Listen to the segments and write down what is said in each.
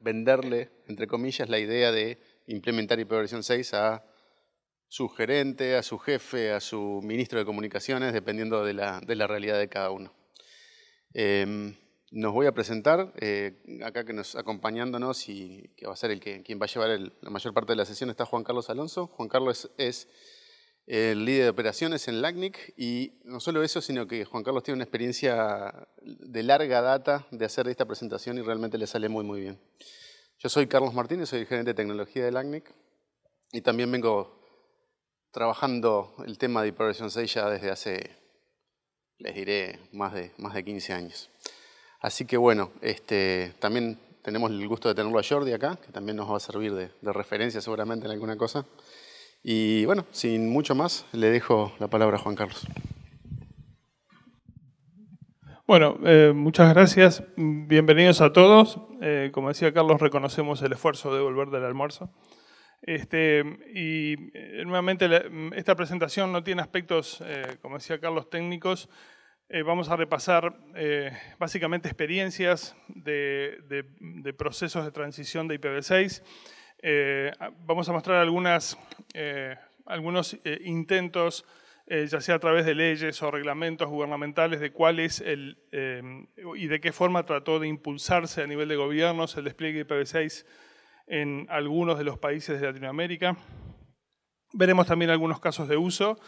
venderle, entre comillas, la idea de implementar ipv 6 a su gerente, a su jefe, a su ministro de comunicaciones, dependiendo de la, realidad de cada uno. Em, nos voy a presentar, eh, acá que nos acompañándonos y que va a ser el que, quien va a llevar la mayor parte de la sesión está Juan Carlos Alonso. Juan Carlos es el líder de operaciones en LACNIC y no solo eso, sino que Juan Carlos tiene una experiencia de larga data de hacer esta presentación y realmente le sale muy, muy bien. Yo soy Carlos Martínez, soy gerente de tecnología de LACNIC y también vengo trabajando el tema de Progression 6 ya desde hace, les diré, más de, más de 15 años. Así que bueno, este, también tenemos el gusto de tenerlo a Jordi acá, que también nos va a servir de, de referencia seguramente en alguna cosa. Y bueno, sin mucho más, le dejo la palabra a Juan Carlos. Bueno, eh, muchas gracias. Bienvenidos a todos. Eh, como decía Carlos, reconocemos el esfuerzo de volver del almuerzo. Este, y eh, nuevamente esta presentación no tiene aspectos, como decía Carlos, técnicos. vamos a repasar básicamente experiencias de, procesos de transición de IPv6 eh, ah, vamos a mostrar eh, algunos eh, intentos, ya sea a través de leyes o reglamentos gubernamentales, de cuál es el, y de qué forma trató de impulsarse a nivel de gobiernos el despliegue de IPv6 en algunos de los países de Latinoamérica. Veremos también algunos casos de uso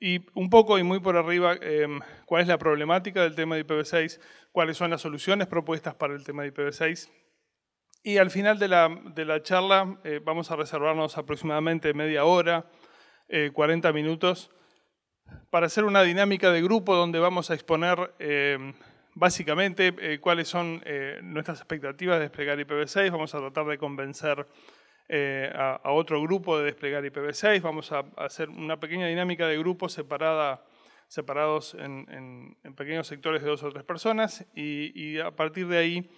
y un poco y muy por arriba em, cuál es la problemática del tema de IPv6, cuáles son las soluciones propuestas para el tema de IPv6 y al final de la, charla eh, vamos a reservarnos aproximadamente media hora, 40 eh, minutos, para hacer una dinámica de grupo donde vamos a exponer eh, básicamente cuáles son nuestras expectativas de desplegar IPv6. Vamos a tratar de convencer a, otro grupo de desplegar IPv6. Vamos a, hacer una pequeña dinámica de grupo separada separados en, pequeños sectores de dos o tres personas y a partir de ahí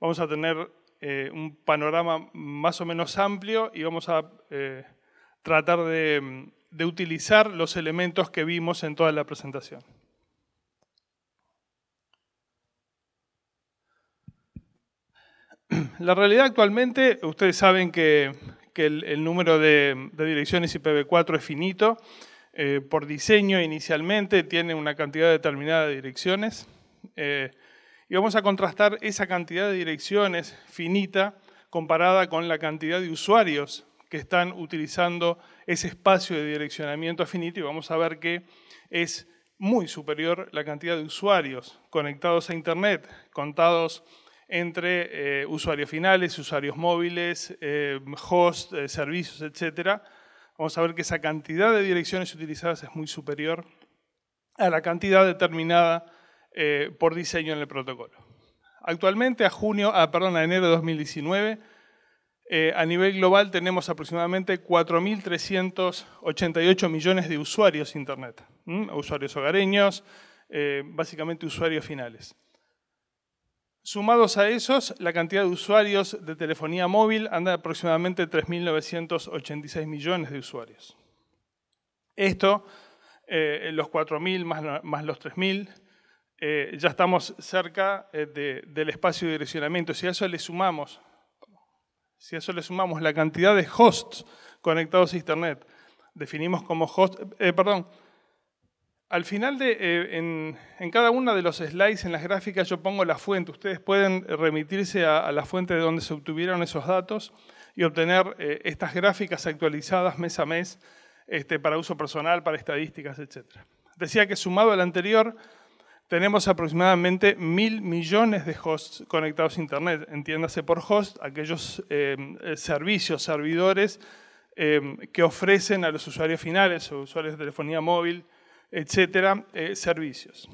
vamos a tener eh, un panorama más o menos amplio y vamos a eh, tratar de, utilizar los elementos que vimos en toda la presentación. La realidad actualmente, ustedes saben que, el, número de, direcciones IPv4 es finito. Eh, por diseño inicialmente tiene una cantidad determinada de direcciones y vamos a contrastar esa cantidad de direcciones finita comparada con la cantidad de usuarios que están utilizando ese espacio de direccionamiento finito y vamos a ver que es muy superior la cantidad de usuarios conectados a Internet, contados entre eh, usuarios finales, usuarios móviles, hosts, eh, host, eh, servicios, etc. Vamos a ver que esa cantidad de direcciones utilizadas es muy superior a la cantidad determinada eh, por diseño en el protocolo. Actualmente, a, junio, a ah, perdón, a enero de 2019, eh, a nivel global tenemos aproximadamente 4.388 millones de usuarios Internet, usuarios hogareños, eh, básicamente usuarios finales. Sumados a esos, la cantidad de usuarios de telefonía móvil anda aproximadamente 3.986 millones de usuarios. Esto, los 4.000 más los 3.000, eh, ya estamos cerca eh, del espacio de direccionamiento. Si a eso le sumamos, si a eso le sumamos la cantidad de hosts conectados a Internet, definimos como host, eh, perdón, al final de, en, cada una de los slides, en las gráficas, yo pongo la fuente. Ustedes pueden remitirse a, la fuente de donde se obtuvieron esos datos y obtener estas gráficas actualizadas mes a mes este, para uso personal, para estadísticas, etc. Decía que sumado al anterior, tenemos aproximadamente mil millones de hosts conectados a Internet. Entiéndase por host aquellos eh, eh, servicios, servidores eh, que ofrecen a los usuarios finales o usuarios de telefonía móvil, etcétera, servicios.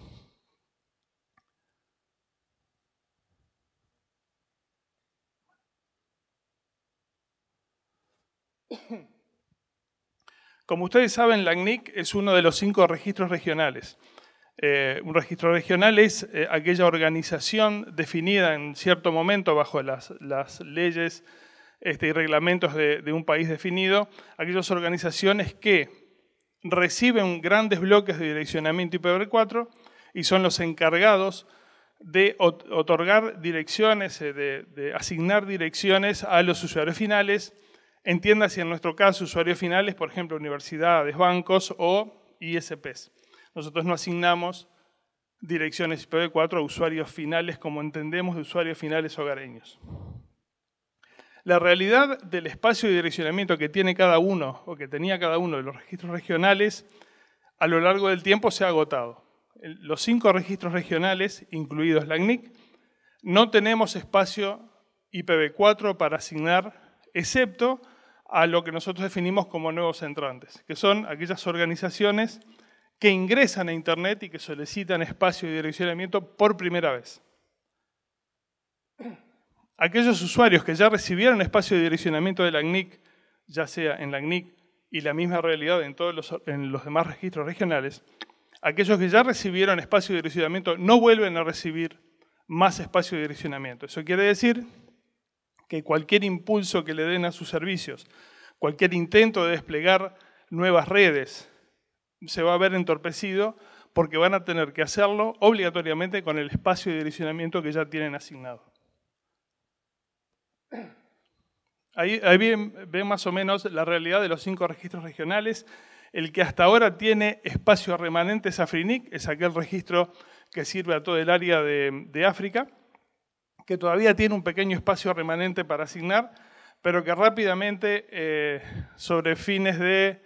Como ustedes saben, la CNIC es uno de los cinco registros regionales. Eh, un registro regional es eh, aquella organización definida en cierto momento bajo las, leyes este, y reglamentos de, un país definido, aquellas organizaciones que reciben grandes bloques de direccionamiento IPv4 y son los encargados de otorgar direcciones, eh, de, asignar direcciones a los usuarios finales, si en nuestro caso usuarios finales, por ejemplo, universidades, bancos o ISPs. Nosotros no asignamos direcciones IPv4 a usuarios finales como entendemos de usuarios finales hogareños. La realidad del espacio de direccionamiento que tiene cada uno o que tenía cada uno de los registros regionales a lo largo del tiempo se ha agotado. Los cinco registros regionales, incluidos la no tenemos espacio IPv4 para asignar, excepto a lo que nosotros definimos como nuevos entrantes, que son aquellas organizaciones que ingresan a Internet y que solicitan espacio de direccionamiento por primera vez. Aquellos usuarios que ya recibieron espacio de direccionamiento de la ACNIC, ya sea en la ACNIC y la misma realidad en todos los, en los demás registros regionales, aquellos que ya recibieron espacio de direccionamiento no vuelven a recibir más espacio de direccionamiento. Eso quiere decir que cualquier impulso que le den a sus servicios, cualquier intento de desplegar nuevas redes, se va a ver entorpecido porque van a tener que hacerlo obligatoriamente con el espacio de direccionamiento que ya tienen asignado. Ahí, ahí ven, más o menos la realidad de los cinco registros regionales. El que hasta ahora tiene espacio remanente es Afrinic, es aquel registro que sirve a todo el área de, África, que todavía tiene un pequeño espacio remanente para asignar, pero que rápidamente, eh, sobre fines de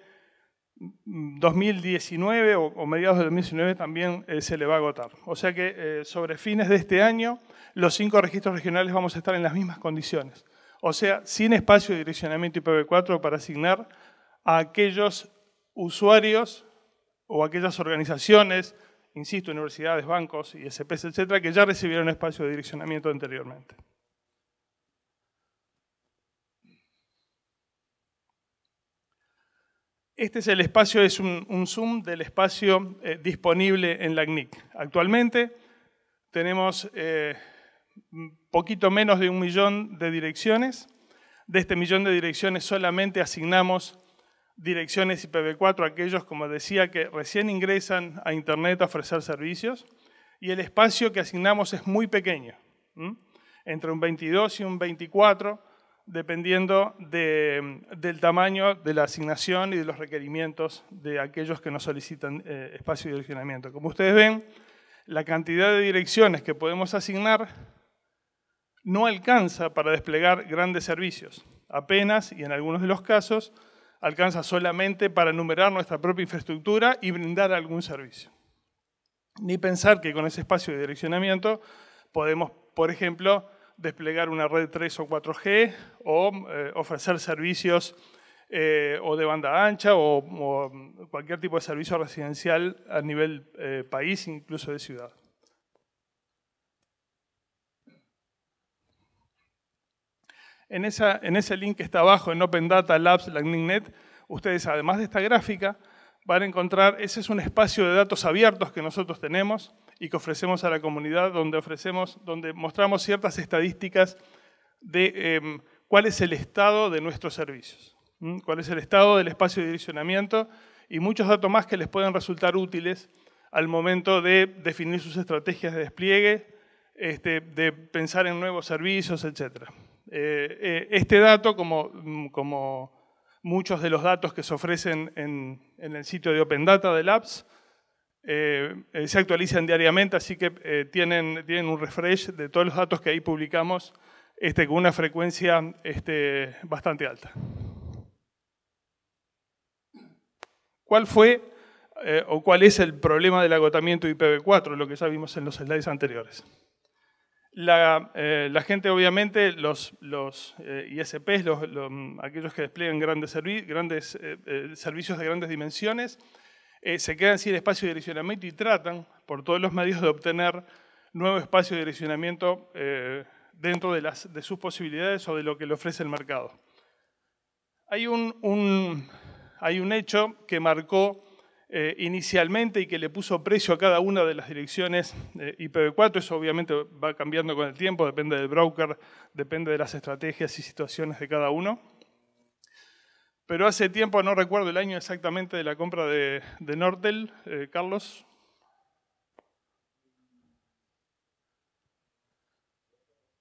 2019 o, mediados de 2019 también eh, se le va a agotar. O sea que eh, sobre fines de este año los cinco registros regionales vamos a estar en las mismas condiciones. O sea, sin espacio de direccionamiento IPv4 para asignar a aquellos usuarios o aquellas organizaciones, insisto, universidades, bancos, ISPs, etcétera, que ya recibieron espacio de direccionamiento anteriormente. Este es el espacio, es un, zoom del espacio eh, disponible en la CNIC. Actualmente tenemos eh, poquito menos de un millón de direcciones. De este millón de direcciones solamente asignamos direcciones IPv4 a aquellos, como decía, que recién ingresan a Internet a ofrecer servicios. Y el espacio que asignamos es muy pequeño, entre un 22 y un 24 dependiendo del tamaño de la asignación y de los requerimientos de aquellos que nos solicitan eh, espacio de direccionamiento. Como ustedes ven, la cantidad de direcciones que podemos asignar no alcanza para desplegar grandes servicios. Apenas, y en algunos de los casos, alcanza solamente para enumerar nuestra propia infraestructura y brindar algún servicio. Ni pensar que con ese espacio de direccionamiento podemos, por ejemplo, desplegar una red 3 o 4G o eh, ofrecer servicios eh, o de banda ancha o, cualquier tipo de servicio residencial a nivel eh, país, incluso de ciudad. En, ese link que está abajo, en Open Data Labs Net, ustedes, además de esta gráfica, van a encontrar, ese es un espacio de datos abiertos que nosotros tenemos, y que ofrecemos a la comunidad, donde, ofrecemos, donde mostramos ciertas estadísticas de em, cuál es el estado de nuestros servicios, cuál es el estado del espacio de direccionamiento y muchos datos más que les pueden resultar útiles al momento de definir sus estrategias de despliegue, este, de pensar en nuevos servicios, etc. Eh, eh, este dato, como, mm, como, muchos de los datos que se ofrecen en, en el sitio de Open Data de Labs, eh, eh, se actualizan diariamente, así que eh, tienen, tienen un refresh de todos los datos que ahí publicamos este, con una frecuencia este, bastante alta. ¿Cuál fue o cuál es el problema del agotamiento IPv4, lo que ya vimos en los slides anteriores? La, gente, obviamente, los, ISPs, aquellos que despliegan grandes, servicios de grandes dimensiones, eh, se quedan sin espacio de direccionamiento y tratan por todos los medios de obtener nuevo espacio de direccionamiento eh, dentro de, sus posibilidades o de lo que le ofrece el mercado. Hay un, hay un hecho que marcó eh, inicialmente y que le puso precio a cada una de las direcciones IPv4. Eso obviamente va cambiando con el tiempo, depende del broker, depende de las estrategias y situaciones de cada uno. Pero hace tiempo, no recuerdo el año exactamente de la compra de, Nortel, eh, Carlos.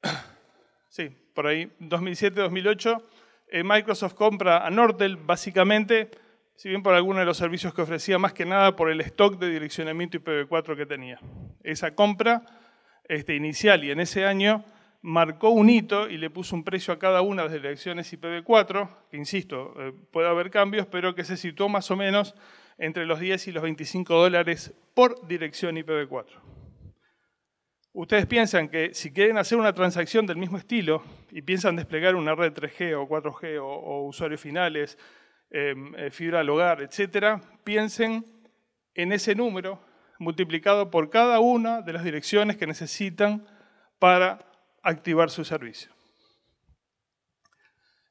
Sí, por ahí, 2007-2008, eh, Microsoft compra a Nortel básicamente, si bien por alguno de los servicios que ofrecía, más que nada por el stock de direccionamiento IPv4 que tenía. Esa compra este, inicial y en ese año marcó un hito y le puso un precio a cada una de las direcciones IPv4, que insisto, eh, puede haber cambios, pero que se situó más o menos entre los 10 y los 25 dólares por dirección IPv4. Ustedes piensan que si quieren hacer una transacción del mismo estilo y piensan desplegar una red 3G o 4G o, usuarios finales, em, eh, fibra al hogar, etc., piensen en ese número multiplicado por cada una de las direcciones que necesitan para activar su servicio.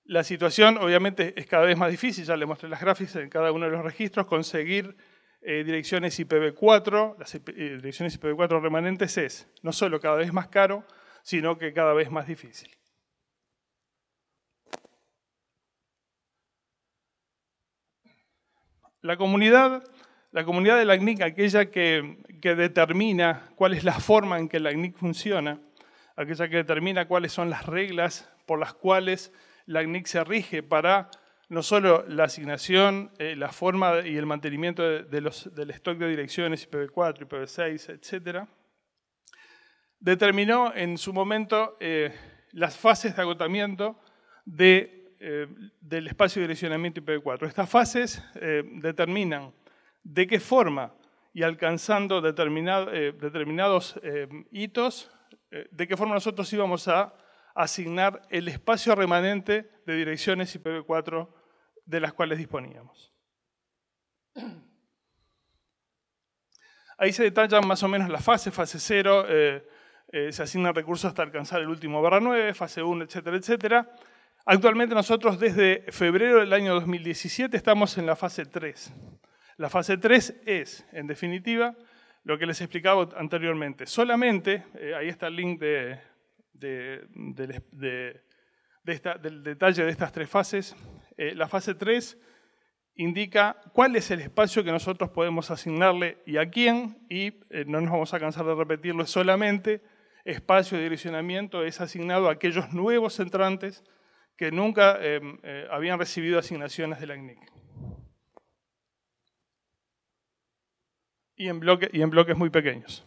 La situación obviamente es cada vez más difícil, ya le mostré las gráficas en cada uno de los registros, conseguir eh, direcciones IPv4, las eh, direcciones IPv4 remanentes es no solo cada vez más caro, sino que cada vez más difícil. La comunidad, la comunidad de la CNIC, aquella que, que determina cuál es la forma en que la CNIC funciona, aquella que determina cuáles son las reglas por las cuales la NIC se rige para no solo la asignación, eh, la forma y el mantenimiento de, los, del stock de direcciones IPv4, IPv6, etc., determinó en su momento eh, las fases de agotamiento de, eh, del espacio de direccionamiento IPv4. Estas fases determinan de qué forma y alcanzando determinados hitos eh, de qué forma nosotros íbamos a asignar el espacio remanente de direcciones IPv4 de las cuales disponíamos. Ahí se detalla más o menos las fases, fase 0, eh, eh, se asignan recursos hasta alcanzar el último barra 9, fase 1, etcétera, etcétera. Actualmente nosotros desde febrero del año 2017 estamos en la fase 3. La fase 3 es, en definitiva, lo que les explicaba anteriormente. Solamente, eh, ahí está el link del detalle de estas tres fases, eh, la fase 3 indica cuál es el espacio que nosotros podemos asignarle y a quién, y eh, no nos vamos a cansar de repetirlo, solamente espacio de direccionamiento es asignado a aquellos nuevos entrantes que nunca habían recibido asignaciones de la ACNIC. y en, bloques muy pequeños.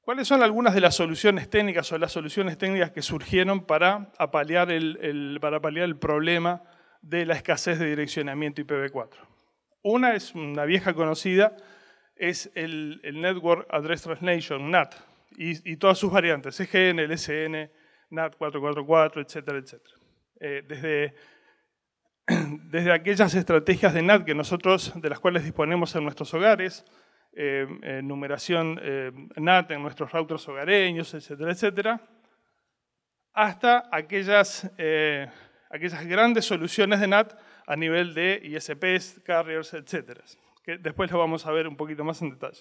¿Cuáles son algunas de las soluciones técnicas o las soluciones técnicas que surgieron para paliar el, para el problema de la escasez de direccionamiento IPv4? Una es una vieja conocida, es el, Network Address Translation, NAT, y, todas sus variantes, CGN, LSN, NAT 444, etcétera, etcétera. Eh, desde desde aquellas estrategias de NAT que nosotros, de las cuales disponemos en nuestros hogares, eh, eh numeración eh, NAT en nuestros routers hogareños, etcétera, etcétera, hasta aquellas, eh, aquellas grandes soluciones de NAT a nivel de ISPs, carriers, etcétera, que después lo vamos a ver un poquito más en detalle.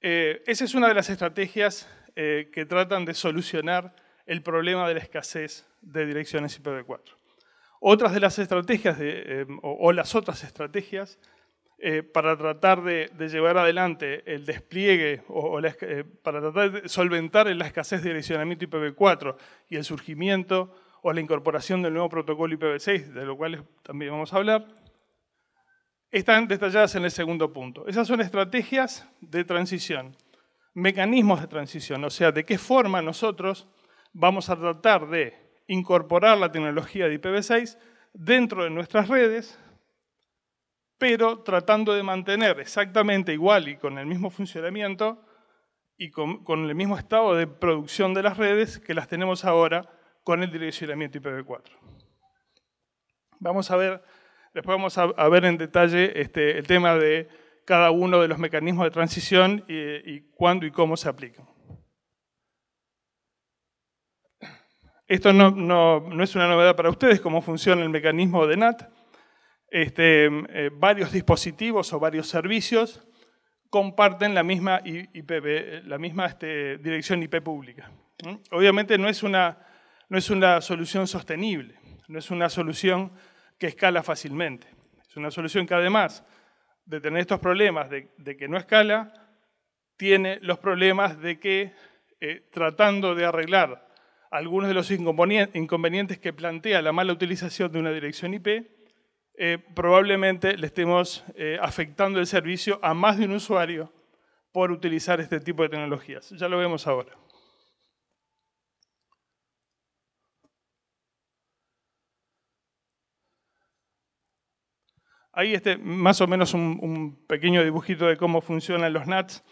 esa es una de las estrategias que tratan de solucionar el problema de la escasez de direcciones IPv4. Otras de las estrategias em, o, las otras estrategias eh, para tratar de, llevar adelante el despliegue o, eh, para tratar de solventar la escasez de direccionamiento IPv4 y el surgimiento o la incorporación del nuevo protocolo IPv6, de lo cual también vamos a hablar, están detalladas en el segundo punto. Esas son estrategias de transición, mecanismos de transición, o sea, de qué forma nosotros vamos a tratar de incorporar la tecnología de IPv6 dentro de nuestras redes, pero tratando de mantener exactamente igual y con el mismo funcionamiento y con, el mismo estado de producción de las redes que las tenemos ahora con el direccionamiento IPv4. Vamos a ver, después vamos a, ver en detalle este, el tema de cada uno de los mecanismos de transición y cuándo y cómo se aplican. Esto no, es una novedad para ustedes, cómo funciona el mecanismo de NAT. Este, eh, varios dispositivos o varios servicios comparten la misma, este, dirección IP pública. Obviamente no es, una, solución sostenible, no es una solución que escala fácilmente. Es una solución que además de tener estos problemas de, que no escala, tiene los problemas de que eh, tratando de arreglar algunos de los inconvenientes que plantea la mala utilización de una dirección IP, eh, probablemente le estemos eh, afectando el servicio a más de un usuario por utilizar este tipo de tecnologías. Ya lo vemos ahora. Ahí este, más o menos un, pequeño dibujito de cómo funcionan los NATs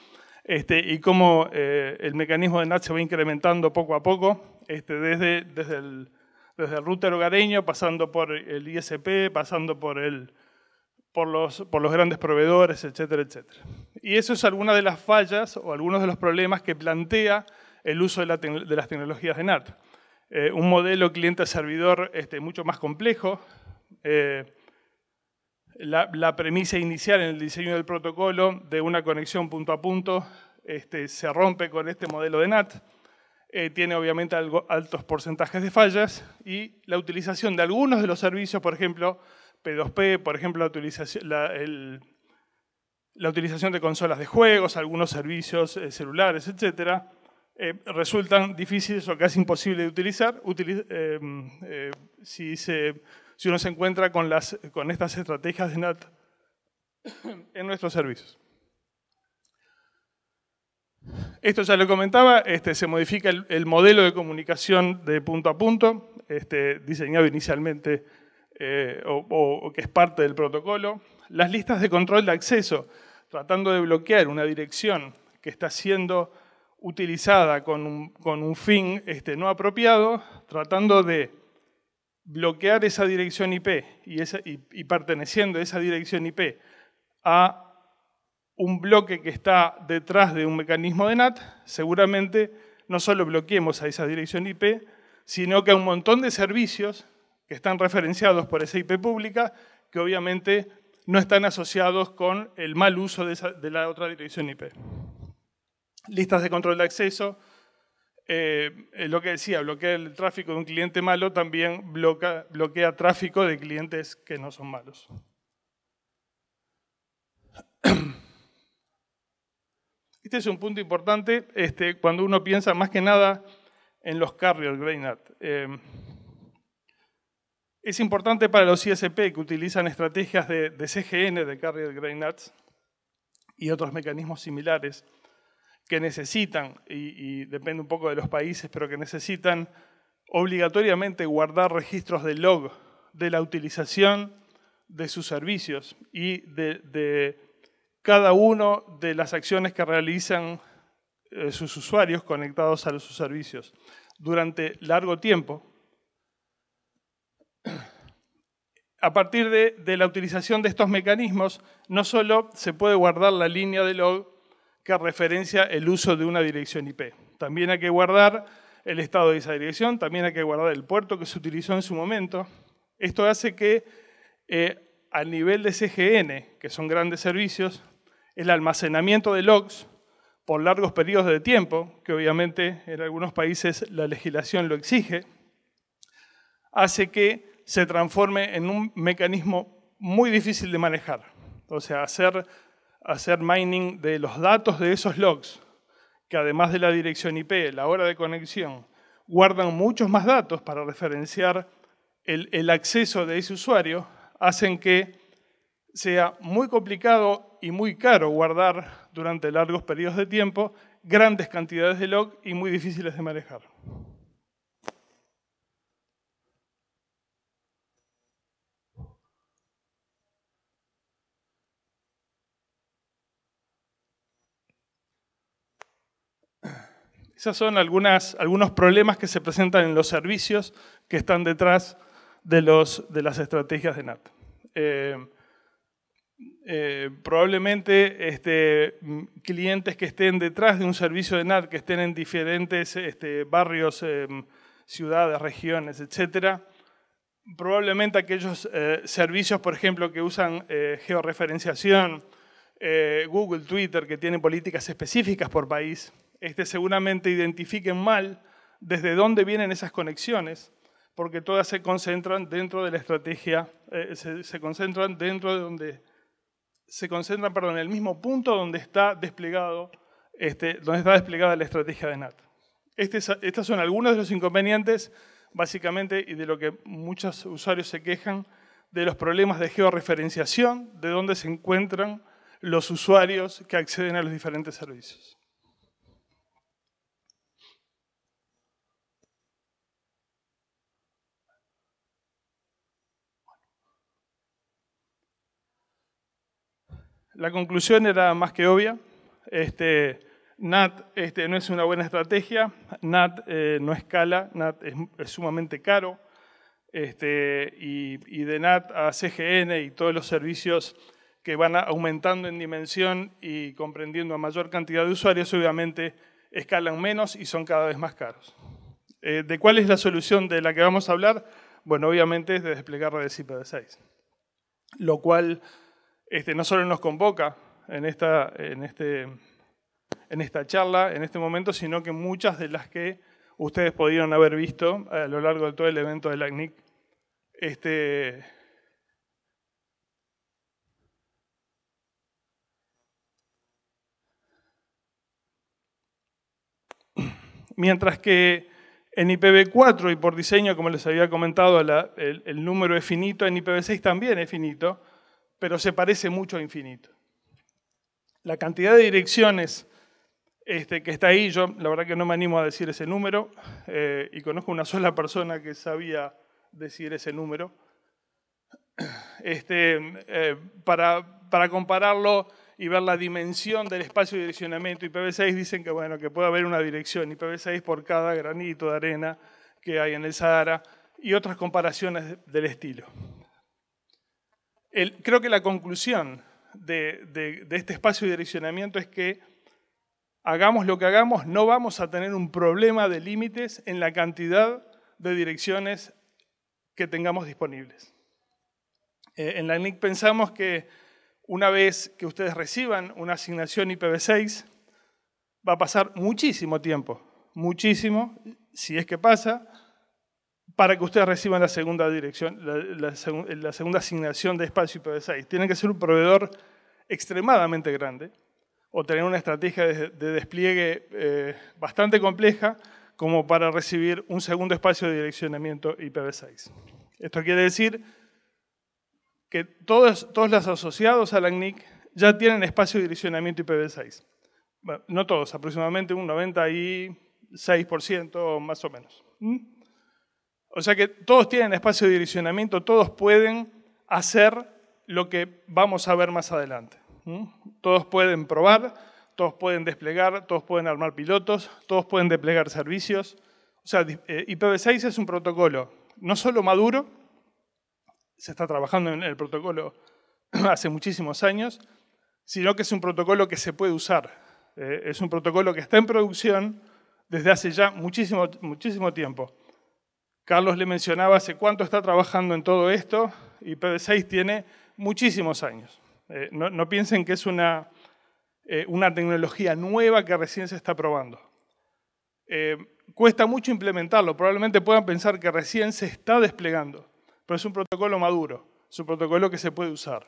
este, y cómo eh, el mecanismo de NAT se va incrementando poco a poco. Este, desde, el, router hogareño, pasando por el ISP, pasando por, por, los, grandes proveedores, etcétera, etcétera. Y eso es alguna de las fallas o algunos de los problemas que plantea el uso de, las tecnologías de NAT. Eh, un modelo cliente-servidor este, mucho más complejo. Eh, la, premisa inicial en el diseño del protocolo de una conexión punto a punto este, se rompe con este modelo de NAT. Eh, tiene obviamente altos porcentajes de fallas y la utilización de algunos de los servicios, por ejemplo, P2P, por ejemplo, la utilización, la, utilización de consolas de juegos, algunos servicios eh, celulares, etcétera, eh, resultan difíciles o casi imposibles de utilizar em, si, si uno se encuentra con, las, con estas estrategias de NAT en nuestros servicios. Esto ya lo comentaba, este, se modifica el, modelo de comunicación de punto a punto, este, diseñado inicialmente eh, o, que es parte del protocolo. Las listas de control de acceso, tratando de bloquear una dirección que está siendo utilizada con un, fin este, no apropiado, tratando de bloquear esa dirección IP y, perteneciendo esa dirección IP a un bloque que está detrás de un mecanismo de NAT, seguramente no solo bloqueemos a esa dirección IP, sino que a un montón de servicios que están referenciados por esa IP pública, que obviamente no están asociados con el mal uso de, la otra dirección IP. Listas de control de acceso, eh, eh, lo que decía, bloquear el tráfico de un cliente malo, también bloquea tráfico de clientes que no son malos. Este es un punto importante este, cuando uno piensa más que nada en los carrier grey Eh, es importante para los ISP que utilizan estrategias de, CGN, de carrier nuts y otros mecanismos similares que necesitan, y, depende un poco de los países, pero que necesitan obligatoriamente guardar registros de log de la utilización de sus servicios y de cada una de las acciones que realizan eh, sus usuarios conectados a sus servicios durante largo tiempo, a partir de, la utilización de estos mecanismos, no solo se puede guardar la línea de log que referencia el uso de una dirección IP, también hay que guardar el estado de esa dirección, también hay que guardar el puerto que se utilizó en su momento. Esto hace que eh, al nivel de CGN, que son grandes servicios, el almacenamiento de logs por largos periodos de tiempo, que obviamente en algunos países la legislación lo exige, hace que se transforme en un mecanismo muy difícil de manejar. O sea, hacer, hacer mining de los datos de esos logs, que además de la dirección IP, la hora de conexión, guardan muchos más datos para referenciar el, el acceso de ese usuario, hacen que sea muy complicado y muy caro guardar durante largos periodos de tiempo grandes cantidades de log y muy difíciles de manejar. Esos son algunas, algunos problemas que se presentan en los servicios que están detrás de, los, de las estrategias de NAT. Eh, eh, probablemente este, clientes que estén detrás de un servicio de NAT, que estén en diferentes este, barrios, em, ciudades, regiones, etc. Probablemente aquellos eh, servicios, por ejemplo, que usan eh, georreferenciación, Google, Twitter, que tienen políticas específicas por país, este, seguramente identifiquen mal desde dónde vienen esas conexiones porque todas se concentran dentro de la estrategia, se concentran dentro de donde se concentran perdón, en el mismo punto donde está, desplegado, este, donde está desplegada la estrategia de NAT. estos son algunos de los inconvenientes, básicamente, y de lo que muchos usuarios se quejan, de los problemas de georreferenciación, de dónde se encuentran los usuarios que acceden a los diferentes servicios. La conclusión era más que obvia. Este, NAT este, no es una buena estrategia, NAT eh, no escala, NAT es, sumamente caro. Este, y, de NAT a CGN y todos los servicios que van aumentando en dimensión y comprendiendo a mayor cantidad de usuarios, obviamente escalan menos y son cada vez más caros. Eh, ¿De cuál es la solución de la que vamos a hablar? Bueno, obviamente es de desplegar redes IPv6, lo cual este, no solo nos convoca este, en esta, charla, en este momento, sino que muchas de las que ustedes pudieron haber visto a lo largo de todo el evento del ACNIC, este, mientras que en IPv4 y por diseño, como les había comentado, el, número es finito, en IPv6 también es finito, pero se parece mucho a infinito. La cantidad de direcciones este, que está ahí, yo la verdad que no me animo a decir ese número, eh, y conozco una sola persona que sabía decir ese número. Este, eh, para, compararlo y ver la dimensión del espacio de direccionamiento, IPv6 dicen que, bueno, que puede haber una dirección IPv6 por cada granito de arena que hay en el Sahara y otras comparaciones del estilo creo que la conclusión de, este espacio de direccionamiento es que hagamos lo que hagamos, no vamos a tener un problema de límites en la cantidad de direcciones que tengamos disponibles. Eh, en la NIC pensamos que una vez que ustedes reciban una asignación IPv6, va a pasar muchísimo tiempo, muchísimo, si es que pasa, para que ustedes reciban la segunda asignación de espacio IPv6. Tienen que ser un proveedor extremadamente grande o tener una estrategia de, despliegue eh, bastante compleja como para recibir un segundo espacio de direccionamiento IPv6. Esto quiere decir que todos, los asociados a la NIC ya tienen espacio de direccionamiento IPv6. no todos, aproximadamente un 96% más o menos. ¿Mm? O sea que todos tienen espacio de direccionamiento, todos pueden hacer lo que vamos a ver más adelante. Todos pueden probar, todos pueden desplegar, todos pueden armar pilotos, todos pueden desplegar servicios. O sea, IPv6 eh, es un protocolo no solo maduro, se está trabajando en el protocolo hace muchísimos años, sino que es un protocolo que se puede usar. Eh, es un protocolo que está en producción desde hace ya muchísimo, muchísimo tiempo. Carlos le mencionaba hace cuánto está trabajando en todo esto y pd 6 tiene muchísimos años. Eh, no, piensen que es una, eh, una, tecnología nueva que recién se está probando. Eh, cuesta mucho implementarlo, probablemente puedan pensar que recién se está desplegando, pero es un protocolo maduro, es un protocolo que se puede usar.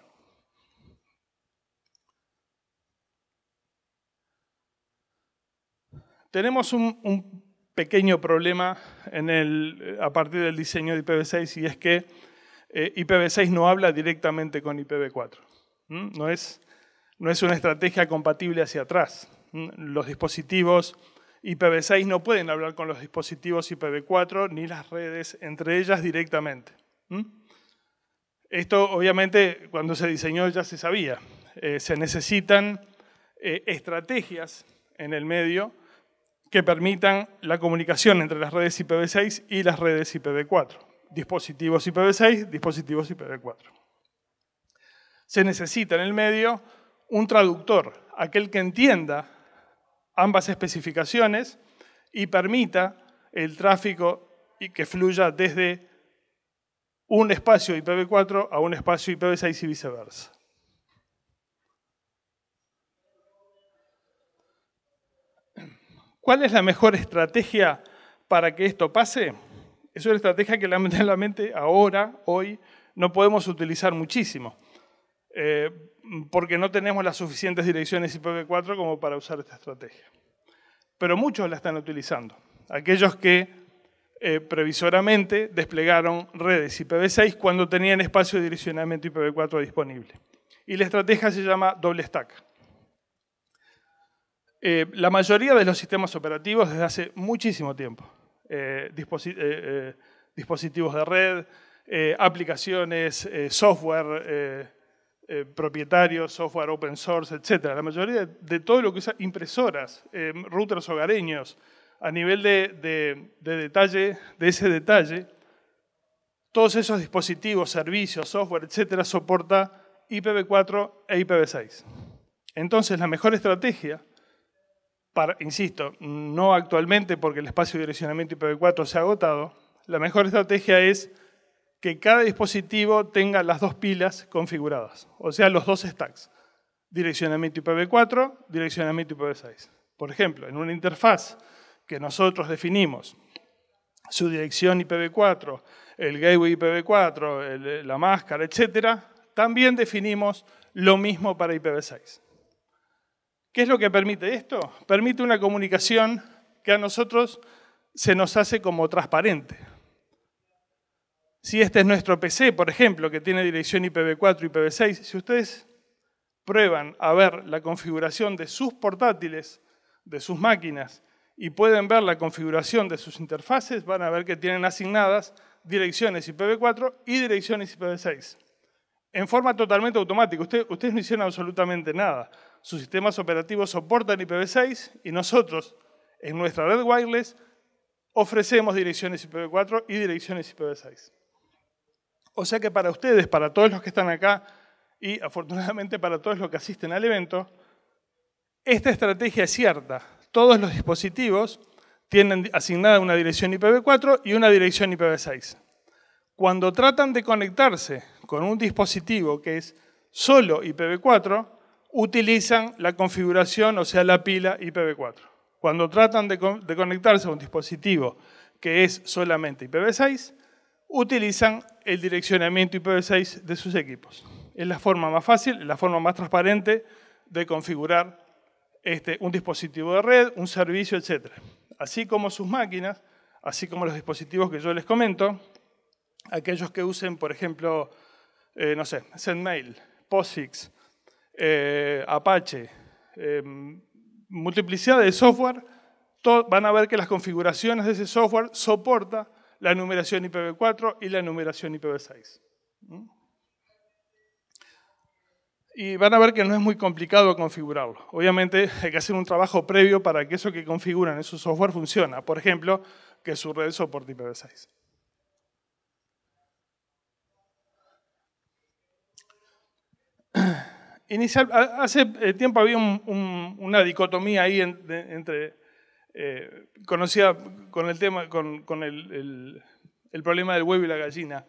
Tenemos un, un pequeño problema en el, eh, a partir del diseño de IPv6 y es que eh, IPv6 no habla directamente con IPv4. No, es, no es una estrategia compatible hacia atrás. Los dispositivos IPv6 no pueden hablar con los dispositivos IPv4 ni las redes entre ellas directamente. Esto obviamente cuando se diseñó ya se sabía. Eh, se necesitan estrategias en el medio que permitan la comunicación entre las redes IPv6 y las redes IPv4. Dispositivos IPv6, dispositivos IPv4. Se necesita en el medio un traductor, aquel que entienda ambas especificaciones y permita el tráfico que fluya desde un espacio IPv4 a un espacio IPv6 y viceversa. ¿Cuál es la mejor estrategia para que esto pase? Es una estrategia que lamentablemente ahora, hoy, no podemos utilizar muchísimo, eh, porque no tenemos las suficientes direcciones IPv4 como para usar esta estrategia. Pero muchos la están utilizando. Aquellos que eh, previsoramente desplegaron redes IPv6 cuando tenían espacio de direccionamiento IPv4 disponible. Y la estrategia se llama doble stack. Eh, la mayoría de los sistemas operativos desde hace muchísimo tiempo. Eh, eh, dispositivos de red, aplicaciones, software propietarios, software open source, etc. La mayoría de, todo lo que usa impresoras, routers hogareños, a nivel de, de detalle, de ese detalle, todos esos dispositivos, servicios, software, etc. soporta IPv4 e IPv6. Entonces, la mejor estrategia insisto, no actualmente porque el espacio de direccionamiento IPv4 se ha agotado, la mejor estrategia es que cada dispositivo tenga las dos pilas configuradas, o sea, los dos stacks, direccionamiento IPv4, direccionamiento IPv6. Por ejemplo, en una interfaz que nosotros definimos, su dirección IPv4, el gateway IPv4, la máscara, etc., también definimos lo mismo para IPv6. ¿Qué es lo que permite esto? Permite una comunicación que a nosotros se nos hace como transparente. Si este es nuestro PC, por ejemplo, que tiene dirección IPv4 y IPv6, si ustedes prueban a ver la configuración de sus portátiles, de sus máquinas, y pueden ver la configuración de sus interfaces, van a ver que tienen asignadas direcciones IPv4 y direcciones IPv6. En forma totalmente automática. Ustedes, no hicieron absolutamente nada sus sistemas operativos soportan IPv6 y nosotros, en nuestra red wireless, ofrecemos direcciones IPv4 y direcciones IPv6. O sea que para ustedes, para todos los que están acá y afortunadamente para todos los que asisten al evento, esta estrategia es cierta. Todos los dispositivos tienen asignada una dirección IPv4 y una dirección IPv6. Cuando tratan de conectarse con un dispositivo que es solo IPv4, utilizan la configuración, o sea, la pila IPv4. Cuando tratan de, conectarse a un dispositivo que es solamente IPv6, utilizan el direccionamiento IPv6 de sus equipos. Es la forma más fácil, la forma más transparente de configurar este, un dispositivo de red, un servicio, etc. Así como sus máquinas, así como los dispositivos que yo les comento, aquellos que usen, por ejemplo, eh, no sé, SendMail, POSIX, eh, Apache, em, multiplicidad de software, van a ver que las configuraciones de ese software soporta la numeración IPv4 y la numeración IPv6. Y van a ver que no es muy complicado configurarlo. Obviamente hay que hacer un trabajo previo para que eso que configuran en su software funcione. Por ejemplo, que su red soporte IPv6. hace eh, tiempo había una dicotomía ahí entre, eh, conocida con el tema, con, el, problema del huevo y la gallina.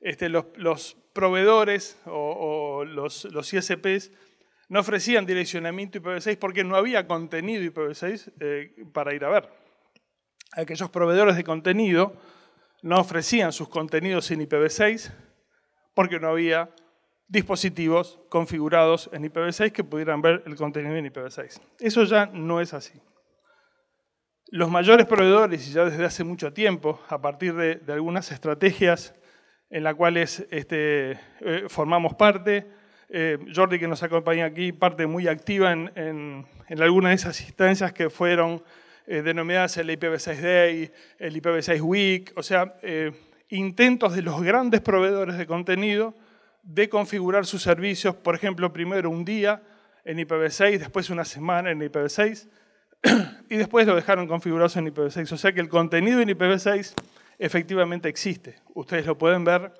Este, los, proveedores o, los, ISPs no ofrecían direccionamiento IPv6 porque no había contenido IPv6 eh, para ir a ver. Aquellos proveedores de contenido no ofrecían sus contenidos sin IPv6 porque no había dispositivos configurados en IPv6 que pudieran ver el contenido en IPv6. Eso ya no es así. Los mayores proveedores, y ya desde hace mucho tiempo, a partir de, algunas estrategias en las cuales este, eh, formamos parte, eh, Jordi que nos acompaña aquí, parte muy activa en, algunas de esas instancias que fueron eh, denominadas el IPv6 Day, el IPv6 Week, o sea, intentos de los grandes proveedores de contenido de configurar sus servicios, por ejemplo, primero un día en IPv6, después una semana en IPv6, y después lo dejaron configurado en IPv6. O sea que el contenido en IPv6 efectivamente existe. Ustedes lo pueden ver.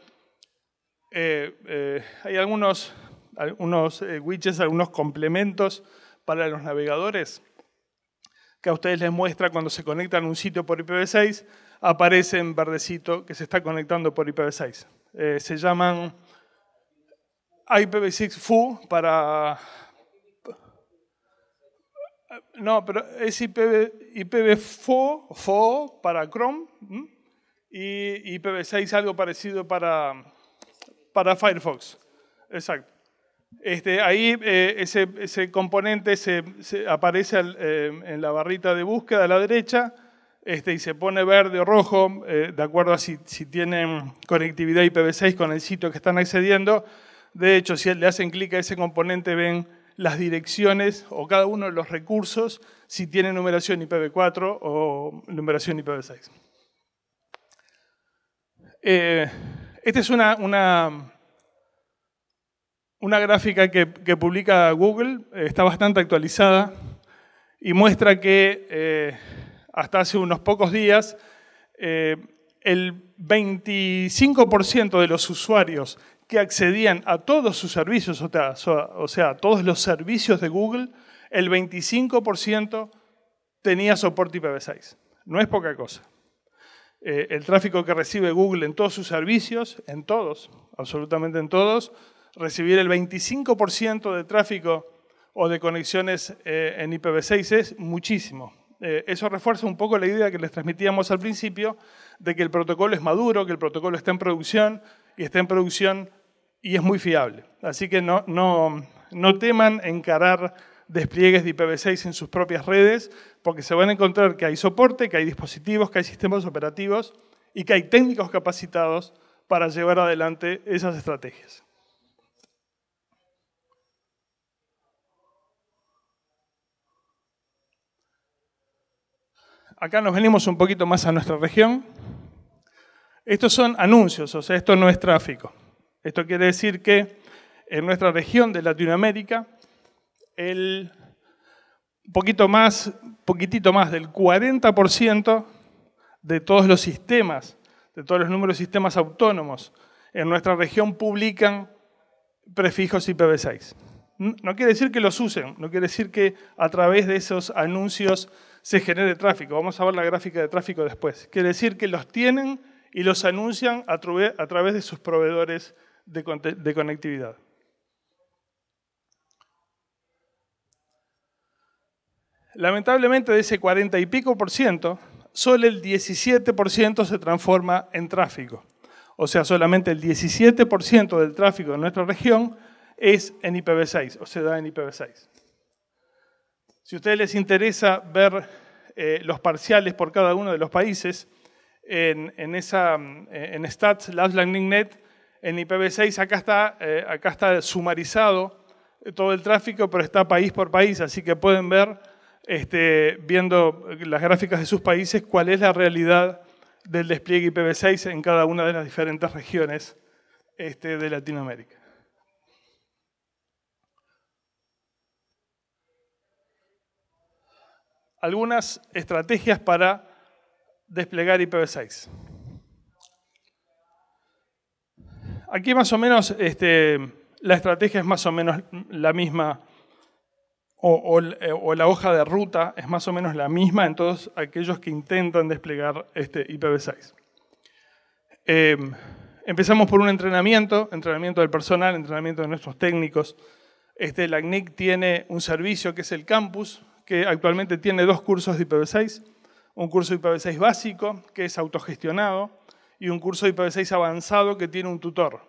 Eh, eh, hay algunos, algunos eh, widgets, algunos complementos para los navegadores que a ustedes les muestra cuando se conectan a un sitio por IPv6, aparece en verdecito que se está conectando por IPv6. se llaman IPv6 Foo para... No, pero es IPv, 4 para Chrome y IPv6 algo parecido para, para Firefox. Exacto. Este, ahí eh, ese, componente se, aparece eh, en la barrita de búsqueda a la derecha este, y se pone verde o rojo, eh, de acuerdo a si, si tienen conectividad IPv6 con el sitio que están accediendo. De hecho, si le hacen clic a ese componente, ven las direcciones o cada uno de los recursos si tiene numeración IPv4 o numeración IPv6. Eh, esta es una, una, una gráfica que, publica Google, eh, está bastante actualizada y muestra que eh, hasta hace unos pocos días el 25% de los usuarios que accedían a todos sus servicios, o sea, a todos los servicios de Google, el 25% tenía soporte IPv6. No es poca cosa. Eh, el tráfico que recibe Google en todos sus servicios, en todos, absolutamente en todos, recibir el 25% de tráfico o de conexiones eh, en IPv6 es muchísimo. Eh, eso refuerza un poco la idea que les transmitíamos al principio de que el protocolo es maduro, que el protocolo está en producción y está en producción y es muy fiable. Así que no, no, no teman encarar despliegues de IPv6 en sus propias redes, porque se van a encontrar que hay soporte, que hay dispositivos, que hay sistemas operativos y que hay técnicos capacitados para llevar adelante esas estrategias. Acá nos venimos un poquito más a nuestra región. Estos son anuncios, o sea, esto no es tráfico. Esto quiere decir que en nuestra región de Latinoamérica, el poquito más, poquitito más del 40% de todos los sistemas, de todos los números de sistemas autónomos en nuestra región publican prefijos IPv6. No quiere decir que los usen, no quiere decir que a través de esos anuncios se genere tráfico. Vamos a ver la gráfica de tráfico después. Quiere decir que los tienen y los anuncian a través de sus proveedores de, conectividad. Lamentablemente de ese 40 y pico por ciento, solo el 17 se transforma en tráfico. O sea, solamente el 17 del tráfico de nuestra región es en IPv6 o se da en IPv6. Si a ustedes les interesa ver eh, los parciales por cada uno de los países, en, en, esa, Stats, Labs Lightning Net, en IPv6 acá está, eh, acá está sumarizado eh, todo el tráfico, pero está país por país, así que pueden ver, este, viendo eh, las gráficas de sus países, cuál es la realidad del despliegue IPv6 en cada una de las diferentes regiones este, de Latinoamérica. Algunas estrategias para desplegar IPv6. Aquí más o menos este, la estrategia es más o menos la misma, o, la hoja de ruta es más o menos la misma en todos aquellos que intentan desplegar este IPv6. Eh, empezamos por un entrenamiento, entrenamiento del personal, entrenamiento de nuestros técnicos. Este, la CNIC tiene un servicio que es el campus, que actualmente tiene dos cursos de IPv6, un curso de IPv6 básico, que es autogestionado, y un curso de IPv6 avanzado que tiene un tutor.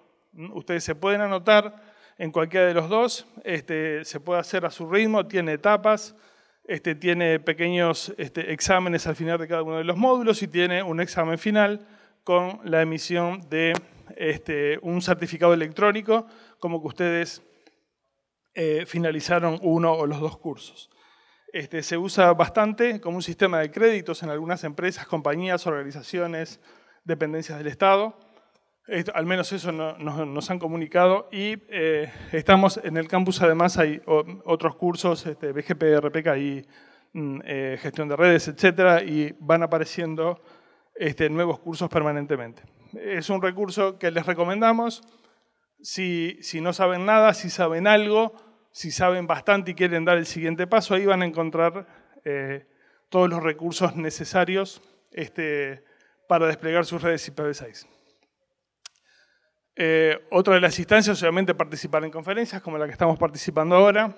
Ustedes se pueden anotar en cualquiera de los dos, este, se puede hacer a su ritmo, tiene etapas, este, tiene pequeños este, exámenes al final de cada uno de los módulos y tiene un examen final con la emisión de este, un certificado electrónico, como que ustedes eh, finalizaron uno o los dos cursos. Este, se usa bastante como un sistema de créditos en algunas empresas, compañías, organizaciones, dependencias del Estado. al menos eso nos han comunicado y eh, estamos en el campus, además hay otros cursos, este, BGP, RPK y mm, eh, gestión de redes, etcétera, y van apareciendo este, nuevos cursos permanentemente. Es un recurso que les recomendamos. Si, no saben nada, si saben algo, si saben bastante y quieren dar el siguiente paso, ahí van a encontrar eh, todos los recursos necesarios. Este, para desplegar sus redes IPv6. Eh, otra de las instancias, obviamente, participar en conferencias como la que estamos participando ahora.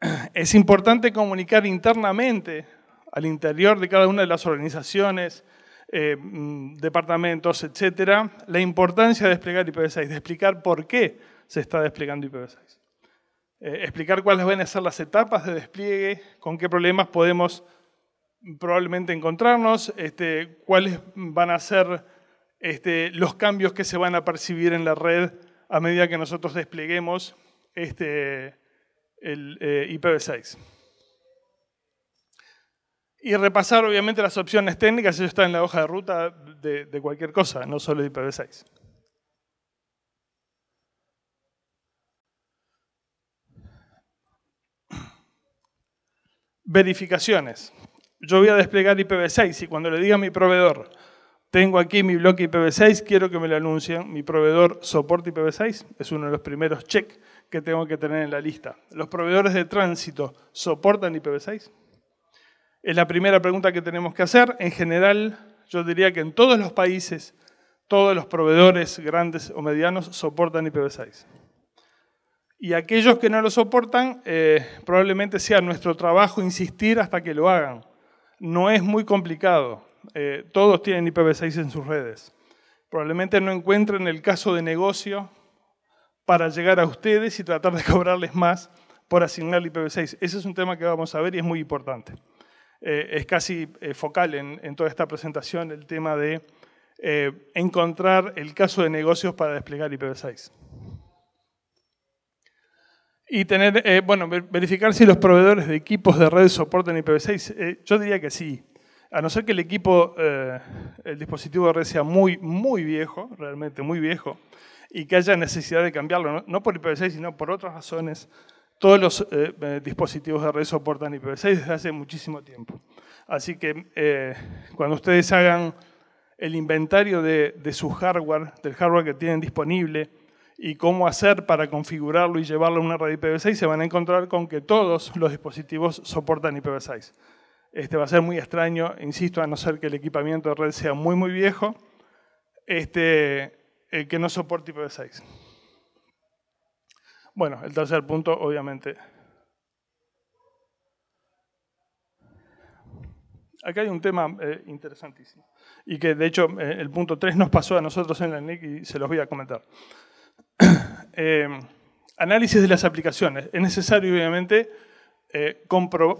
Es importante comunicar internamente al interior de cada una de las organizaciones, eh, mm, departamentos, etcétera, la importancia de desplegar IPv6, de explicar por qué se está desplegando IPv6. Eh, explicar cuáles van a ser las etapas de despliegue, con qué problemas podemos probablemente encontrarnos, este, cuáles van a ser este, los cambios que se van a percibir en la red a medida que nosotros despleguemos este, el eh, IPv6. Y repasar obviamente las opciones técnicas, eso está en la hoja de ruta de, de cualquier cosa, no solo de IPv6. Verificaciones yo voy a desplegar IPv6 y cuando le diga a mi proveedor, tengo aquí mi bloque IPv6, quiero que me lo anuncien, mi proveedor soporta IPv6, es uno de los primeros check que tengo que tener en la lista. ¿Los proveedores de tránsito soportan IPv6? Es la primera pregunta que tenemos que hacer. En general, yo diría que en todos los países, todos los proveedores grandes o medianos soportan IPv6. Y aquellos que no lo soportan, eh, probablemente sea nuestro trabajo insistir hasta que lo hagan no es muy complicado. Eh, todos tienen IPv6 en sus redes. Probablemente no encuentren el caso de negocio para llegar a ustedes y tratar de cobrarles más por asignar IPv6. Ese es un tema que vamos a ver y es muy importante. Eh, es casi eh, focal en, en, toda esta presentación el tema de encontrar el caso de negocios para desplegar IPv6. Y tener, eh, bueno, verificar si los proveedores de equipos de red soportan IPv6. Eh, yo diría que sí. A no ser que el equipo, eh, el dispositivo de red sea muy, muy viejo, realmente muy viejo, y que haya necesidad de cambiarlo, no, por IPv6, sino por otras razones. Todos los dispositivos de red soportan IPv6 desde hace muchísimo tiempo. Así que cuando ustedes hagan el inventario de, de su hardware, del hardware que tienen disponible, y cómo hacer para configurarlo y llevarlo a una red IPv6, se van a encontrar con que todos los dispositivos soportan IPv6. Este va a ser muy extraño, insisto, a no ser que el equipamiento de red sea muy, muy viejo, este, eh, que no soporte IPv6. Bueno, el tercer punto, obviamente. Acá hay un tema eh, interesantísimo y que de hecho eh, el punto 3 nos pasó a nosotros en la NIC y se los voy a comentar. Eh, análisis de las aplicaciones. Es necesario, obviamente, eh,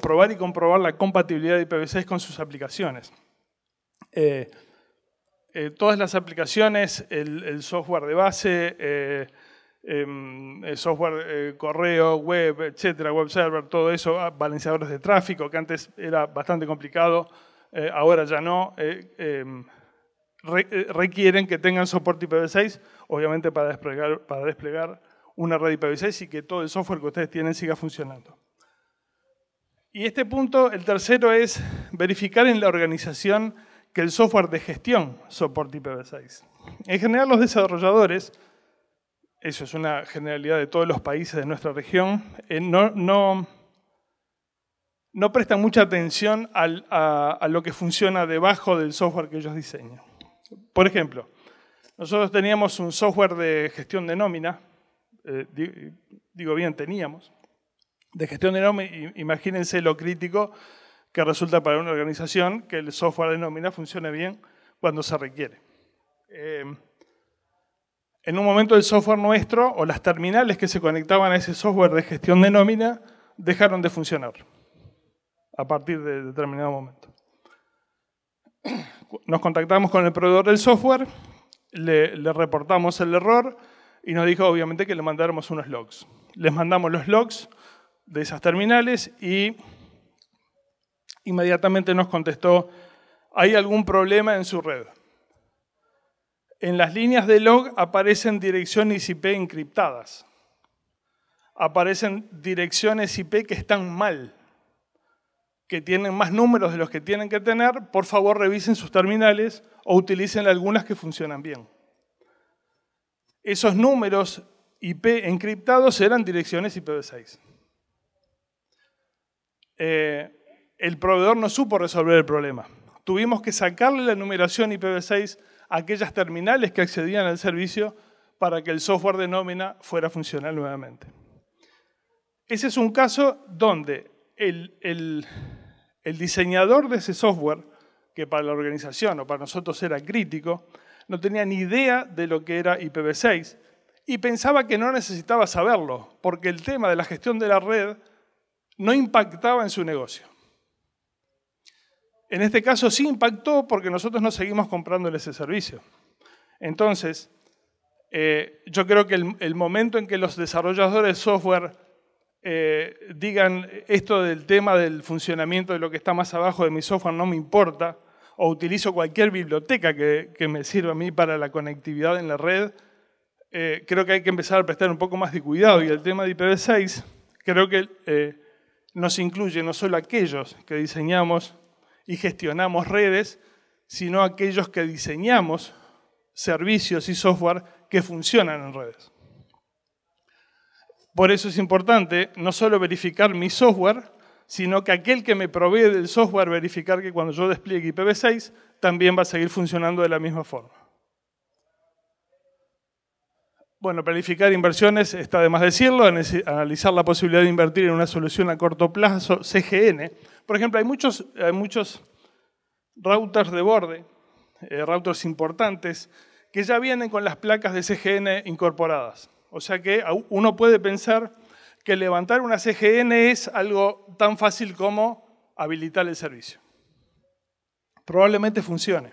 probar y comprobar la compatibilidad de IPv6 con sus aplicaciones. Eh, todas las aplicaciones, el, software de base, em, software correo, web, etcétera, web server, todo eso, ah, balanceadores de tráfico, que antes era bastante complicado, ahora ya no em, eh, requieren que tengan soporte IPv6, obviamente para desplegar, para desplegar una red IPv6 y que todo el software que ustedes tienen siga funcionando. Y este punto, el tercero, es verificar en la organización que el software de gestión soporte IPv6. En general, los desarrolladores, eso es una generalidad de todos los países de nuestra región, eh, no, no, no prestan mucha atención a, lo que funciona debajo del software que ellos diseñan. Por ejemplo, nosotros teníamos un software de gestión de nómina, eh, digo bien, teníamos, de gestión de nómina, imagínense lo crítico que resulta para una organización que el software de nómina funcione bien cuando se requiere. Em, en un momento el software nuestro o las terminales que se conectaban a ese software de gestión de nómina dejaron de funcionar a partir de determinado momento nos contactamos con el proveedor del software, le, reportamos el error y nos dijo obviamente que le mandáramos unos logs. Les mandamos los logs de esas terminales y inmediatamente nos contestó, ¿hay algún problema en su red? En las líneas de log aparecen direcciones IP encriptadas. Aparecen direcciones IP que están mal que tienen más números de los que tienen que tener, por favor revisen sus terminales o utilicen algunas que funcionan bien. Esos números IP encriptados eran direcciones IPv6. Eh, el proveedor no supo resolver el problema. Tuvimos que sacarle la numeración IPv6 a aquellas terminales que accedían al servicio para que el software de nómina fuera funcional nuevamente. Ese es un caso donde el, diseñador de ese software, que para la organización o para nosotros era crítico, no tenía ni idea de lo que era IPv6 y pensaba que no necesitaba saberlo, porque el tema de la gestión de la red no impactaba en su negocio. En este caso sí impactó porque nosotros no seguimos comprándole ese servicio. Entonces, eh, yo creo que el, el, momento en que los desarrolladores de software eh, digan esto del tema del funcionamiento de lo que está más abajo de mi software no me importa, o utilizo cualquier biblioteca que, me sirva a mí para la conectividad en la red, eh, creo que hay que empezar a prestar un poco más de cuidado. Y el tema de IPv6 creo que eh, nos incluye no solo aquellos que diseñamos y gestionamos redes, sino aquellos que diseñamos servicios y software que funcionan en redes. Por eso es importante no solo verificar mi software, sino que aquel que me provee del software verificar que cuando yo despliegue IPv6 también va a seguir funcionando de la misma forma. Bueno, planificar inversiones está de más decirlo, analizar la posibilidad de invertir en una solución a corto plazo, CGN. Por ejemplo, hay muchos, routers de borde, eh, routers importantes, que ya vienen con las placas de CGN incorporadas. O sea que uno puede pensar que levantar una CGN es algo tan fácil como habilitar el servicio. Probablemente funcione.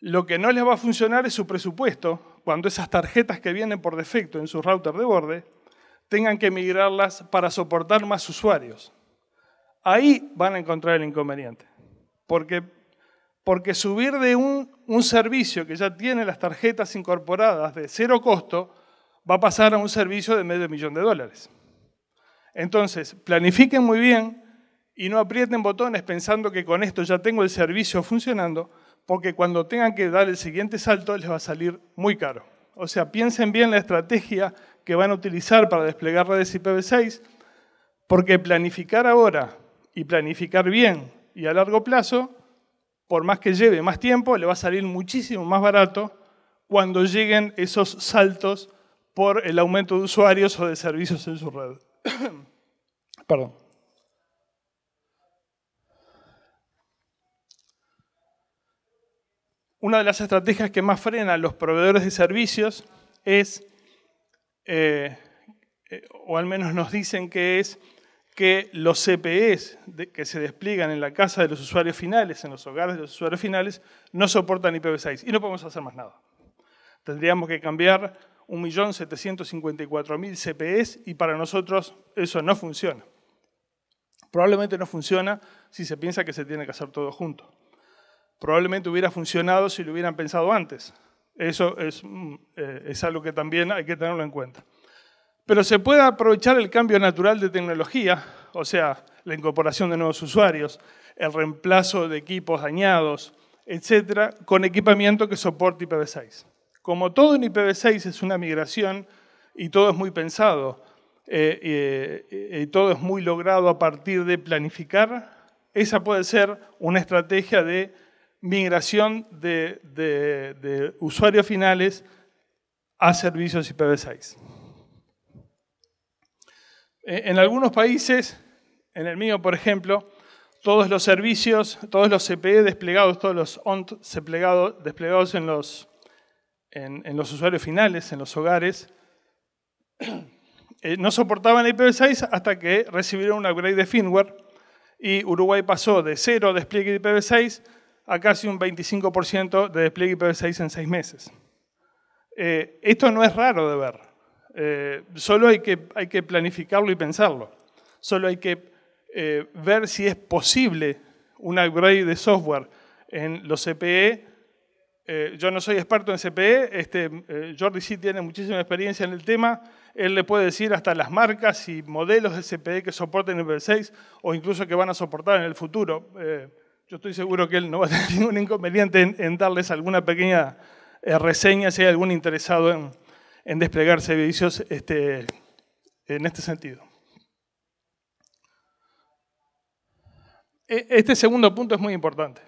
Lo que no les va a funcionar es su presupuesto cuando esas tarjetas que vienen por defecto en su router de borde tengan que migrarlas para soportar más usuarios. Ahí van a encontrar el inconveniente. Porque, porque subir de un, un servicio que ya tiene las tarjetas incorporadas de cero costo va a pasar a un servicio de medio millón de dólares. Entonces, planifiquen muy bien y no aprieten botones pensando que con esto ya tengo el servicio funcionando, porque cuando tengan que dar el siguiente salto les va a salir muy caro. O sea, piensen bien la estrategia que van a utilizar para desplegar redes IPv6, porque planificar ahora y planificar bien y a largo plazo, por más que lleve más tiempo, le va a salir muchísimo más barato cuando lleguen esos saltos por el aumento de usuarios o de servicios en su red. Perdón. Una de las estrategias que más frena a los proveedores de servicios es, eh, eh, o al menos nos dicen que es, que los CPEs que se despliegan en la casa de los usuarios finales, en los hogares de los usuarios finales, no soportan IPv6 y no podemos hacer más nada. Tendríamos que cambiar 1.754.000 CPEs y para nosotros eso no funciona. Probablemente no funciona si se piensa que se tiene que hacer todo junto. Probablemente hubiera funcionado si lo hubieran pensado antes. Eso es, mm, eh, es algo que también hay que tenerlo en cuenta. Pero se puede aprovechar el cambio natural de tecnología, o sea, la incorporación de nuevos usuarios, el reemplazo de equipos dañados, etcétera, con equipamiento que soporte IPv6. Como todo en IPv6 es una migración y todo es muy pensado eh, eh, y todo es muy logrado a partir de planificar, esa puede ser una estrategia de migración de, de usuarios finales a servicios IPv6. Eh, en algunos países, en el mío por ejemplo, todos los servicios, todos los CPE desplegados, todos los ONT desplegados en los en, los usuarios finales, en los hogares, eh, no soportaban IPv6 hasta que recibieron un upgrade de firmware y Uruguay pasó de cero despliegue de IPv6 a casi un 25% de despliegue IPv6 en seis meses. Eh, esto no es raro de ver, eh, solo hay que, hay que planificarlo y pensarlo, solo hay que ver si es posible un upgrade de software en los CPE eh, yo no soy experto en CPE, este, eh, Jordi sí tiene muchísima experiencia en el tema, él le puede decir hasta las marcas y modelos de CPE que soporten IPv6 o incluso que van a soportar en el futuro. Eh, yo estoy seguro que él no va a tener ningún inconveniente en, darles alguna pequeña reseña si hay algún interesado en, desplegar servicios este, en este sentido. E, este segundo punto es muy importante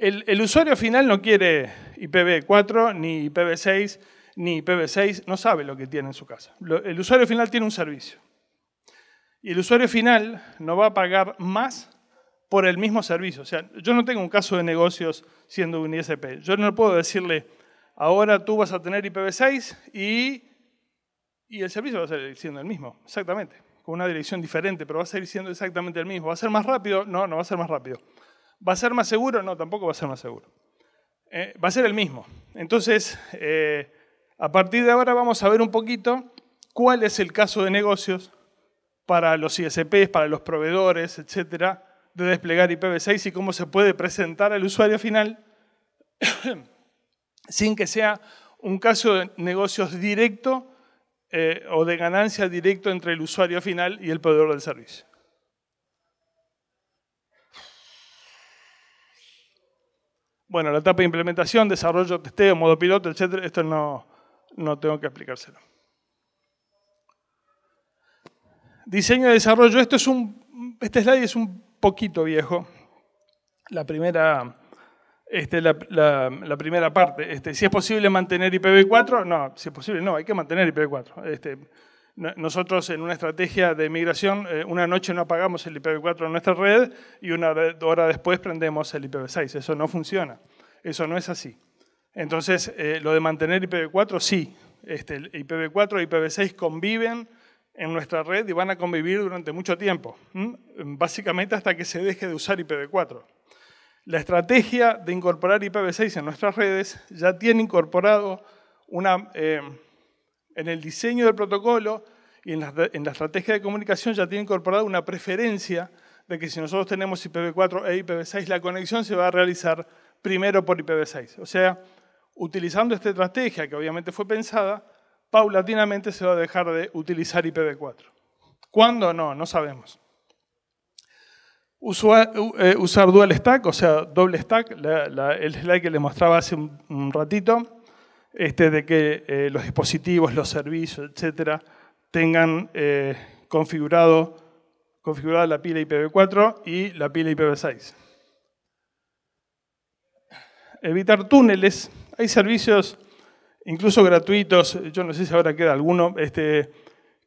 el, usuario final no quiere IPv4, ni IPv6, ni IPv6, no sabe lo que tiene en su casa. El usuario final tiene un servicio. Y el usuario final no va a pagar más por el mismo servicio. O sea, yo no tengo un caso de negocios siendo un ISP. Yo no puedo decirle, ahora tú vas a tener IPv6 y, y el servicio va a ser siendo el mismo, exactamente, con una dirección diferente, pero va a seguir siendo exactamente el mismo. ¿Va a ser más rápido? No, no va a ser más rápido. ¿Va a ser más seguro? No, tampoco va a ser más seguro. Eh, va a ser el mismo. Entonces, eh, a partir de ahora vamos a ver un poquito cuál es el caso de negocios para los ISPs, para los proveedores, etcétera, de desplegar IPv6 y cómo se puede presentar al usuario final sin que sea un caso de negocios directo eh, o de ganancia directo entre el usuario final y el proveedor del servicio. Bueno, la etapa de implementación, desarrollo, testeo, modo piloto, etc. Esto no, no tengo que explicárselo. Diseño y desarrollo. Esto es un, este slide es un poquito viejo. La primera, este, primera parte. Este, si es posible mantener IPv4, no, si es posible, no, hay que mantener IPv4. Este, nosotros en una estrategia de migración, eh, una noche no apagamos el IPv4 en nuestra red y una hora después prendemos el IPv6. Eso no funciona. Eso no es así. Entonces, eh, lo de mantener IPv4, sí. Este, el IPv4 y IPv6 conviven en nuestra red y van a convivir durante mucho tiempo, básicamente hasta que se deje de usar IPv4. La estrategia de incorporar IPv6 en nuestras redes ya tiene incorporado una... Eh, en el diseño del protocolo y en la, estrategia de comunicación ya tiene incorporada una preferencia de que si nosotros tenemos IPv4 e IPv6, la conexión se va a realizar primero por IPv6. O sea, utilizando esta estrategia, que obviamente fue pensada, paulatinamente se va a dejar de utilizar IPv4. ¿Cuándo? No, no sabemos. Eh, usar dual stack, o sea, doble stack, el slide que le mostraba hace un ratito, este, de que eh, los dispositivos, los servicios, etcétera, tengan eh, configurado, configurada la pila IPv4 y la pila IPv6. Evitar túneles. Hay servicios incluso gratuitos, yo no sé si ahora queda alguno, este,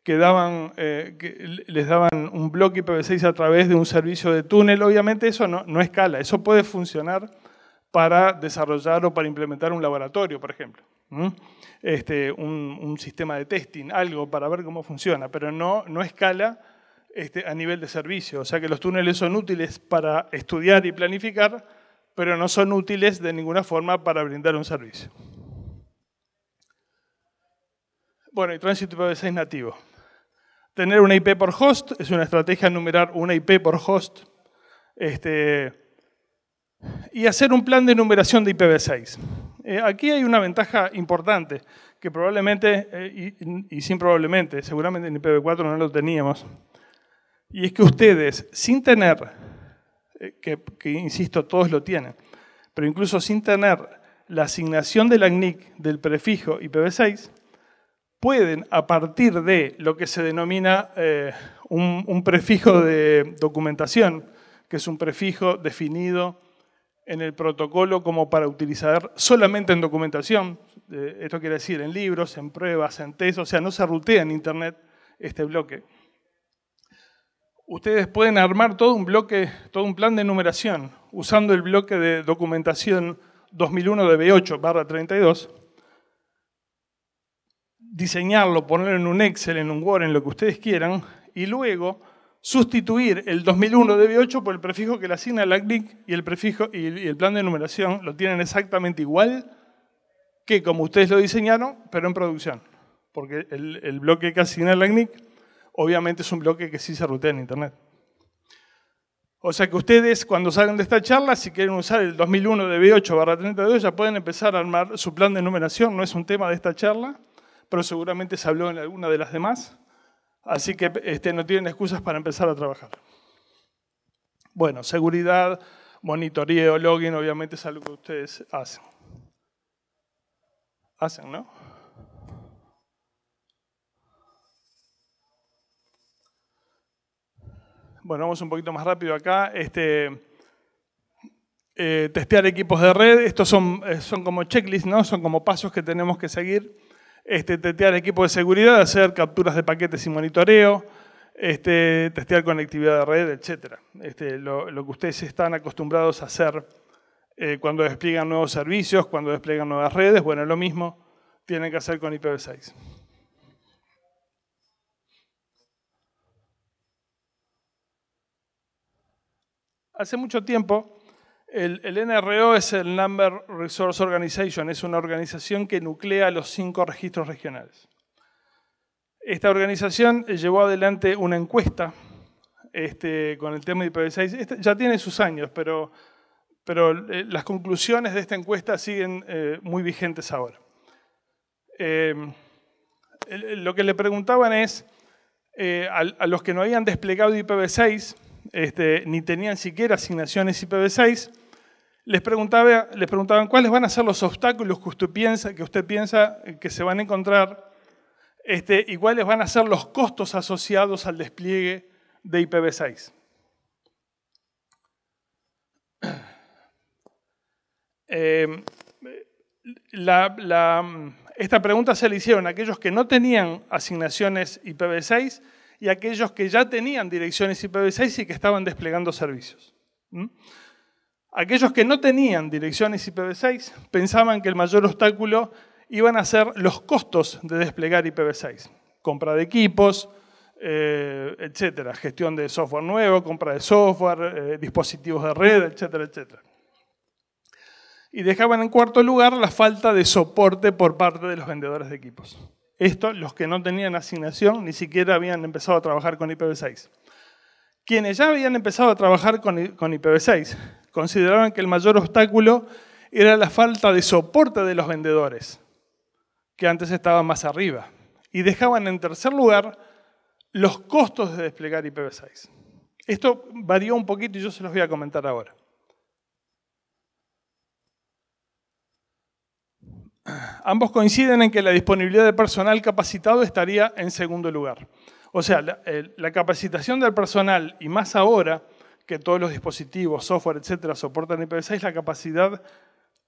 que, eh, que les daban un bloque IPv6 a través de un servicio de túnel. Obviamente eso no, no escala, eso puede funcionar para desarrollar o para implementar un laboratorio, por ejemplo este, un, sistema de testing, algo para ver cómo funciona, pero no, no escala este, a nivel de servicio. O sea que los túneles son útiles para estudiar y planificar, pero no son útiles de ninguna forma para brindar un servicio. Bueno, y tránsito IPv6 nativo. Tener una IP por host es una estrategia enumerar una IP por host. Este, y hacer un plan de enumeración de IPv6. Eh, aquí hay una ventaja importante que probablemente, eh, y, sin probablemente, seguramente en IPv4 no lo teníamos, y es que ustedes, sin tener, eh, que, insisto, todos lo tienen, pero incluso sin tener la asignación del la ACNIC del prefijo IPv6, pueden, a partir de lo que se denomina un prefijo de documentación, que es un prefijo definido en el protocolo como para utilizar solamente en documentación, eh, esto quiere decir en libros, en pruebas, en test, o sea, no se rutea en Internet este bloque. Ustedes pueden armar todo un bloque, todo un plan de numeración, usando el bloque de documentación 2001 de B8 32, diseñarlo, ponerlo en un Excel, en un Word, en lo que ustedes quieran, y luego sustituir el 2001 DB8 por el prefijo que le asigna la y el, prefijo, y el plan de numeración lo tienen exactamente igual que como ustedes lo diseñaron, pero en producción. Porque el, bloque que asigna la obviamente es un bloque que sí se rutea en Internet. O sea que ustedes cuando salgan de esta charla, si quieren usar el 2001 DB8 barra 32, ya pueden empezar a armar su plan de numeración, no es un tema de esta charla, pero seguramente se habló en alguna de las demás. Así que este, no tienen excusas para empezar a trabajar. Bueno, seguridad, monitoreo, login, obviamente es algo que ustedes hacen. Hacen, ¿no? Bueno, vamos un poquito más rápido acá. Este, eh, testear equipos de red, estos son, eh, son como checklists, ¿no? Son como pasos que tenemos que seguir este, testear equipo de seguridad, hacer capturas de paquetes y monitoreo, este, testear conectividad de red, etc. Este, lo, que ustedes están acostumbrados a hacer eh, cuando despliegan nuevos servicios, cuando despliegan nuevas redes, bueno, lo mismo tienen que hacer con IPv6. Hace mucho tiempo el, NRO es el Number Resource Organization, es una organización que nuclea los cinco registros regionales. Esta organización llevó adelante una encuesta este, con el tema de IPv6. ya tiene sus años, pero, eh, las conclusiones de esta encuesta siguen eh, muy vigentes ahora. Eh, lo que le preguntaban es a, los que no habían desplegado IPv6, este, ni tenían siquiera asignaciones IPv6, les, preguntaba, preguntaban cuáles van a ser los obstáculos que usted piensa que, eh, se van a encontrar este, y cuáles van a ser los costos asociados al despliegue de IPv6. Em, esta pregunta se le hicieron a aquellos que no tenían asignaciones IPv6 y aquellos que ya tenían direcciones IPv6 y que estaban desplegando servicios. Aquellos que no tenían direcciones IPv6 pensaban que el mayor obstáculo iban a ser los costos de desplegar IPv6. Compra de equipos, eh, etcétera, gestión de software nuevo, compra de software, eh, dispositivos de red, etcétera, etcétera. Y dejaban en cuarto lugar la falta de soporte por parte de los vendedores de equipos. Esto, los que no tenían asignación, ni siquiera habían empezado a trabajar con IPv6. Quienes ya habían empezado a trabajar con IPv6, consideraban que el mayor obstáculo era la falta de soporte de los vendedores, que antes estaban más arriba, y dejaban en tercer lugar los costos de desplegar IPv6. Esto varió un poquito y yo se los voy a comentar ahora. Ambos coinciden en que la disponibilidad de personal capacitado estaría en segundo lugar. O sea, la, eh, la capacitación del personal, y más ahora, que todos los dispositivos, software, etcétera, soportan IPv6, la capacidad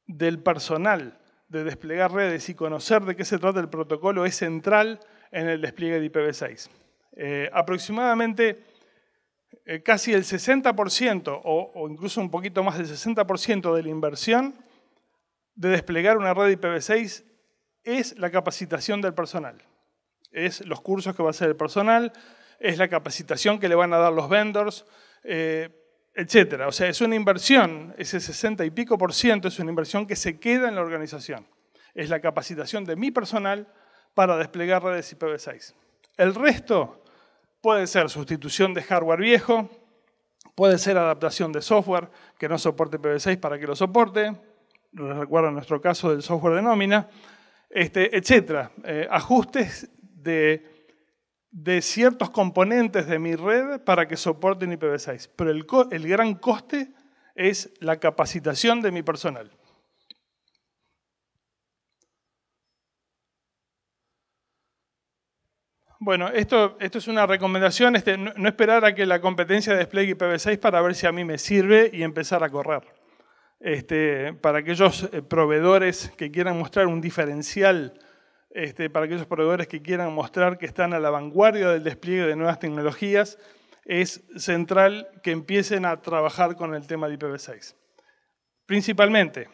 del personal de desplegar redes y conocer de qué se trata el protocolo es central en el despliegue de IPv6. Eh, aproximadamente eh, casi el 60% o, incluso un poquito más del 60% de la inversión de desplegar una red IPv6 es la capacitación del personal. Es los cursos que va a hacer el personal, es la capacitación que le van a dar los vendors, eh, etcétera. O sea, es una inversión, ese 60 y pico por ciento es una inversión que se queda en la organización. Es la capacitación de mi personal para desplegar redes IPv6. El resto puede ser sustitución de hardware viejo, puede ser adaptación de software que no soporte IPv6 para que lo soporte, recuerdo nuestro caso del software de nómina, este, etcétera. Eh, ajustes de de ciertos componentes de mi red para que soporten IPv6, pero el, gran coste es la capacitación de mi personal. Bueno, esto, esto, es una recomendación, este, no, esperar a que la competencia despliegue IPv6 para ver si a mí me sirve y empezar a correr. Este, para aquellos eh, proveedores que quieran mostrar un diferencial este, para aquellos proveedores que quieran mostrar que están a la vanguardia del despliegue de nuevas tecnologías, es central que empiecen a trabajar con el tema de IPv6. Principalmente,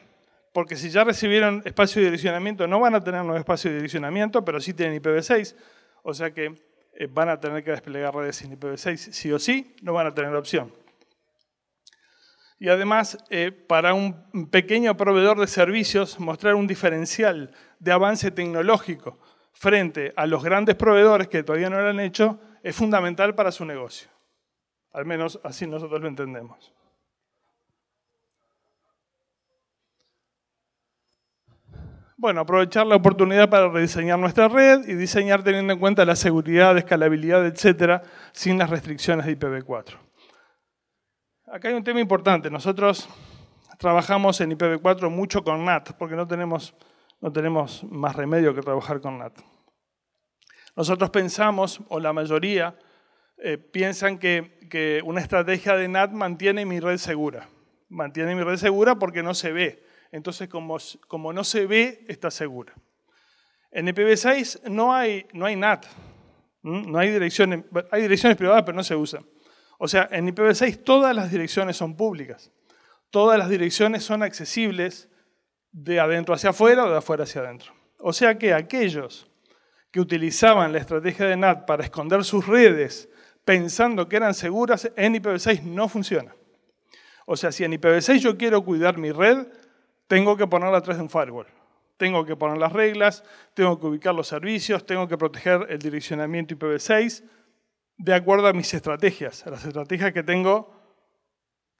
porque si ya recibieron espacio de direccionamiento, no van a tener nuevo espacio de direccionamiento, pero sí tienen IPv6, o sea que eh, van a tener que desplegar redes sin IPv6 sí o sí, no van a tener opción. Y además, eh, para un pequeño proveedor de servicios, mostrar un diferencial de avance tecnológico frente a los grandes proveedores que todavía no lo han hecho es fundamental para su negocio. Al menos así nosotros lo entendemos. Bueno, aprovechar la oportunidad para rediseñar nuestra red y diseñar teniendo en cuenta la seguridad, escalabilidad, etcétera, sin las restricciones de IPv4. Acá hay un tema importante. Nosotros trabajamos en IPv4 mucho con NAT, porque no tenemos no tenemos más remedio que trabajar con NAT. Nosotros pensamos, o la mayoría, eh, piensan que, una estrategia de NAT mantiene mi red segura. Mantiene mi red segura porque no se ve. Entonces, como, como no se ve, está segura. En e IPv6 no hay, no hay NAT. No hay direcciones, hay direcciones privadas, pero no se usan. O sea, en e IPv6 todas las direcciones son públicas. Todas las direcciones son accesibles de adentro hacia afuera o de afuera hacia adentro. O sea que aquellos que utilizaban la estrategia de NAT para esconder sus redes pensando que eran seguras, en IPv6 no funciona. O sea, si en IPv6 yo quiero cuidar mi red, tengo que ponerla atrás de un firewall. Tengo que poner las reglas, tengo que ubicar los servicios, tengo que proteger el direccionamiento IPv6 de acuerdo a mis estrategias, a las estrategias que tengo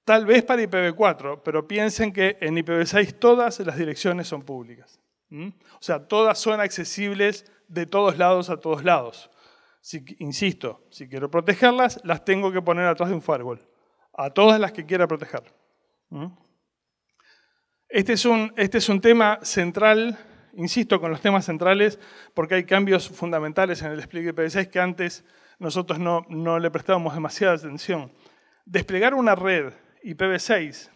Tal vez para IPv4, pero piensen que en IPv6 todas las direcciones son públicas. O sea, todas son accesibles de todos lados a todos lados. insisto, si quiero protegerlas, las tengo que poner atrás de un firewall. A todas las que quiera proteger. Este, es un, este es un tema central insisto con los temas centrales porque hay cambios fundamentales en el despliegue IPv6 que antes nosotros no, no, le prestábamos demasiada atención. Desplegar una red IPv6,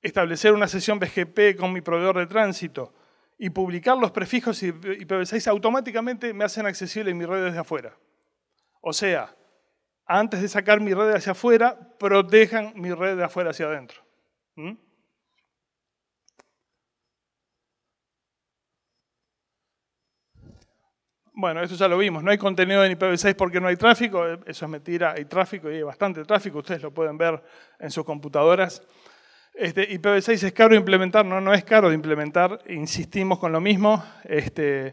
establecer una sesión BGP con mi proveedor de tránsito y publicar los prefijos IPv6 automáticamente me hacen accesible mi red desde afuera. O sea, antes de sacar mi red hacia afuera, protejan mi red de afuera hacia adentro. ¿Mm? Bueno, eso ya lo vimos. No hay contenido en IPv6 porque no hay tráfico. Eh, eso es mentira. Hay tráfico y hay bastante tráfico. Ustedes lo pueden ver en sus computadoras. Este, IPv6 es caro de implementar. No, no es caro de implementar. Insistimos con lo mismo. Este,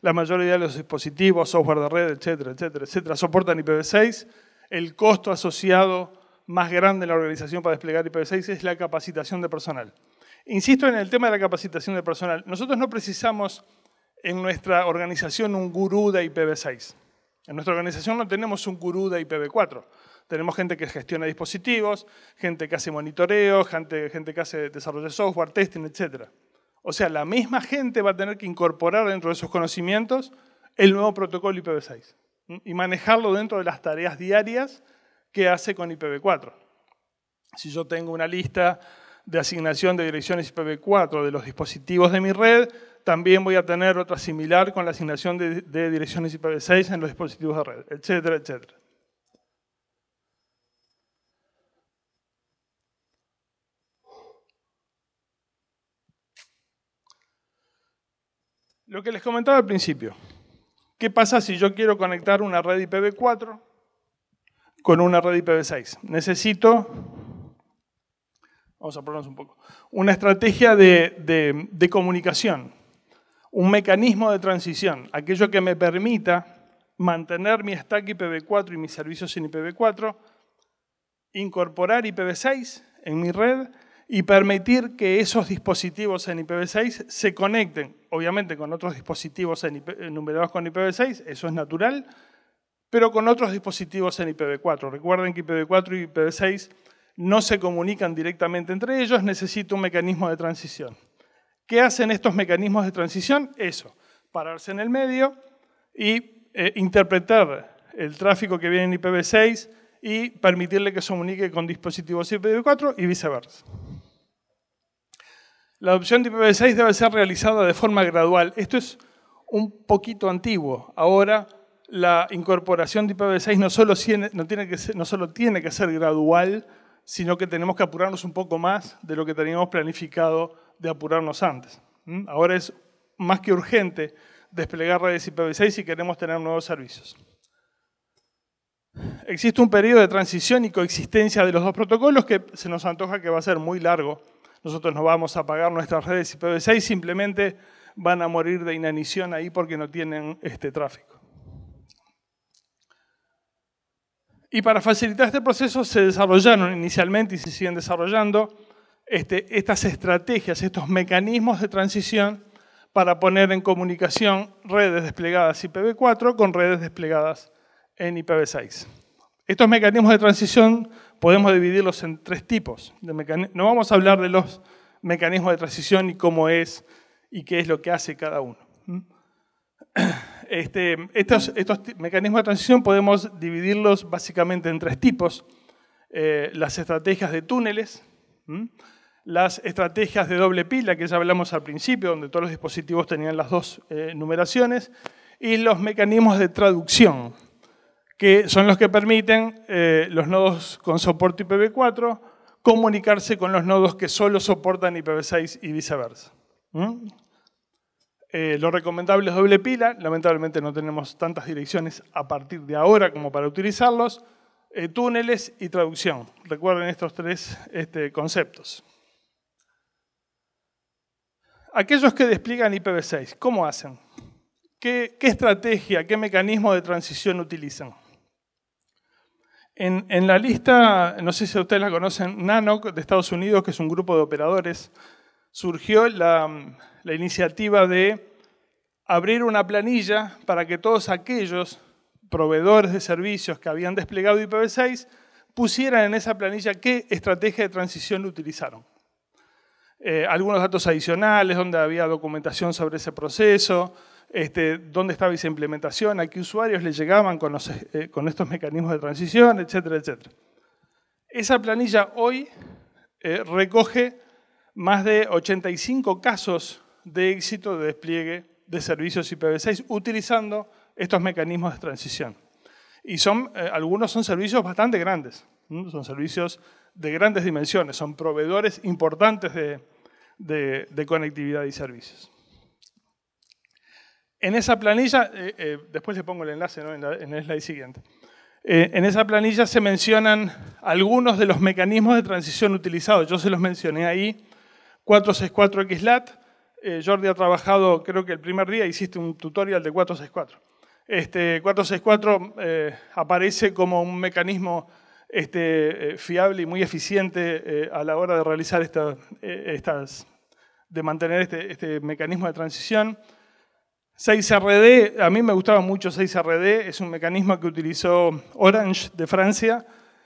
la mayoría de los dispositivos, software de red, etcétera, etcétera, etcétera, soportan IPv6. El costo asociado más grande en la organización para desplegar IPv6 es la capacitación de personal. Insisto en el tema de la capacitación de personal. Nosotros no precisamos en nuestra organización un gurú de IPv6. En nuestra organización no tenemos un gurú de IPv4. Tenemos gente que gestiona dispositivos, gente que hace monitoreo, gente, que hace desarrollo de software, testing, etc. O sea, la misma gente va a tener que incorporar dentro de sus conocimientos el nuevo protocolo IPv6 y manejarlo dentro de las tareas diarias que hace con IPv4. Si yo tengo una lista de asignación de direcciones IPv4 de los dispositivos de mi red, también voy a tener otra similar con la asignación de, direcciones IPv6 en los dispositivos de red, etcétera, etcétera. Lo que les comentaba al principio. ¿Qué pasa si yo quiero conectar una red IPv4 con una red IPv6? Necesito, vamos a ponernos un poco, una estrategia de comunicación un mecanismo de transición, aquello que me permita mantener mi stack IPv4 y mis servicios en IPv4, incorporar IPv6 en mi red y permitir que esos dispositivos en IPv6 se conecten, obviamente con otros dispositivos numerados con IPv6, eso es natural, pero con otros dispositivos en IPv4. Recuerden que IPv4 y IPv6 no se comunican directamente entre ellos, necesito un mecanismo de transición. ¿Qué hacen estos mecanismos de transición? Eso, pararse en el medio y eh, interpretar el tráfico que viene en IPv6 y permitirle que se comunique con dispositivos IPv4 y viceversa. La adopción de IPv6 debe ser realizada de forma gradual. Esto es un poquito antiguo. Ahora la incorporación de IPv6 no solo tiene, que no solo tiene que ser gradual, sino que tenemos que apurarnos un poco más de lo que teníamos planificado de apurarnos antes. Ahora es más que urgente desplegar redes IPv6 si queremos tener nuevos servicios. Existe un periodo de transición y coexistencia de los dos protocolos que se nos antoja que va a ser muy largo. Nosotros no vamos a apagar nuestras redes IPv6, simplemente van a morir de inanición ahí porque no tienen este tráfico. Y para facilitar este proceso se desarrollaron inicialmente y se siguen desarrollando este, estas estrategias, estos mecanismos de transición para poner en comunicación redes desplegadas IPv4 con redes desplegadas en IPv6. Estos mecanismos de transición podemos dividirlos en tres tipos. no vamos a hablar de los mecanismos de transición y cómo es y qué es lo que hace cada uno. Este, estos, mecanismos de transición podemos dividirlos básicamente en tres tipos. Eh, las estrategias de túneles, las estrategias de doble pila, que ya hablamos al principio, donde todos los dispositivos tenían las dos eh, numeraciones, y los mecanismos de traducción, que son los que permiten eh, los nodos con soporte IPv4 comunicarse con los nodos que solo soportan IPv6 y viceversa. Eh, lo recomendable es doble pila, lamentablemente no tenemos tantas direcciones a partir de ahora como para utilizarlos, túneles y traducción. Recuerden estos tres este, conceptos. Aquellos que despliegan IPv6, ¿cómo hacen? ¿Qué, estrategia, qué mecanismo de transición utilizan? En, la lista, no sé si ustedes la conocen, NANOC de Estados Unidos, que es un grupo de operadores, surgió la, la iniciativa de abrir una planilla para que todos aquellos proveedores de servicios que habían desplegado IPv6 pusieran en esa planilla qué estrategia de transición utilizaron. Eh, algunos datos adicionales, donde había documentación sobre ese proceso, este, dónde estaba esa implementación, a qué usuarios le llegaban con, eh, estos mecanismos de transición, etcétera, etcétera. Esa planilla hoy eh, recoge más de 85 casos de éxito de despliegue de servicios IPv6 utilizando estos mecanismos de transición. Y son, algunos son servicios bastante grandes, son servicios de grandes dimensiones, son proveedores importantes de, conectividad y servicios. En esa planilla, eh, eh, después le pongo el enlace en, la, el slide siguiente, eh, en esa planilla se mencionan algunos de los mecanismos de transición utilizados. Yo se los mencioné ahí, 464XLAT. Jordi ha trabajado, creo que el primer día hiciste un tutorial de 464. Este, 464 aparece como un mecanismo este, eh, fiable y muy eficiente eh, a la hora de realizar eh, estas, de mantener este, este mecanismo de transición. 6RD, a mí me gustaba mucho 6RD, es un mecanismo que utilizó Orange de Francia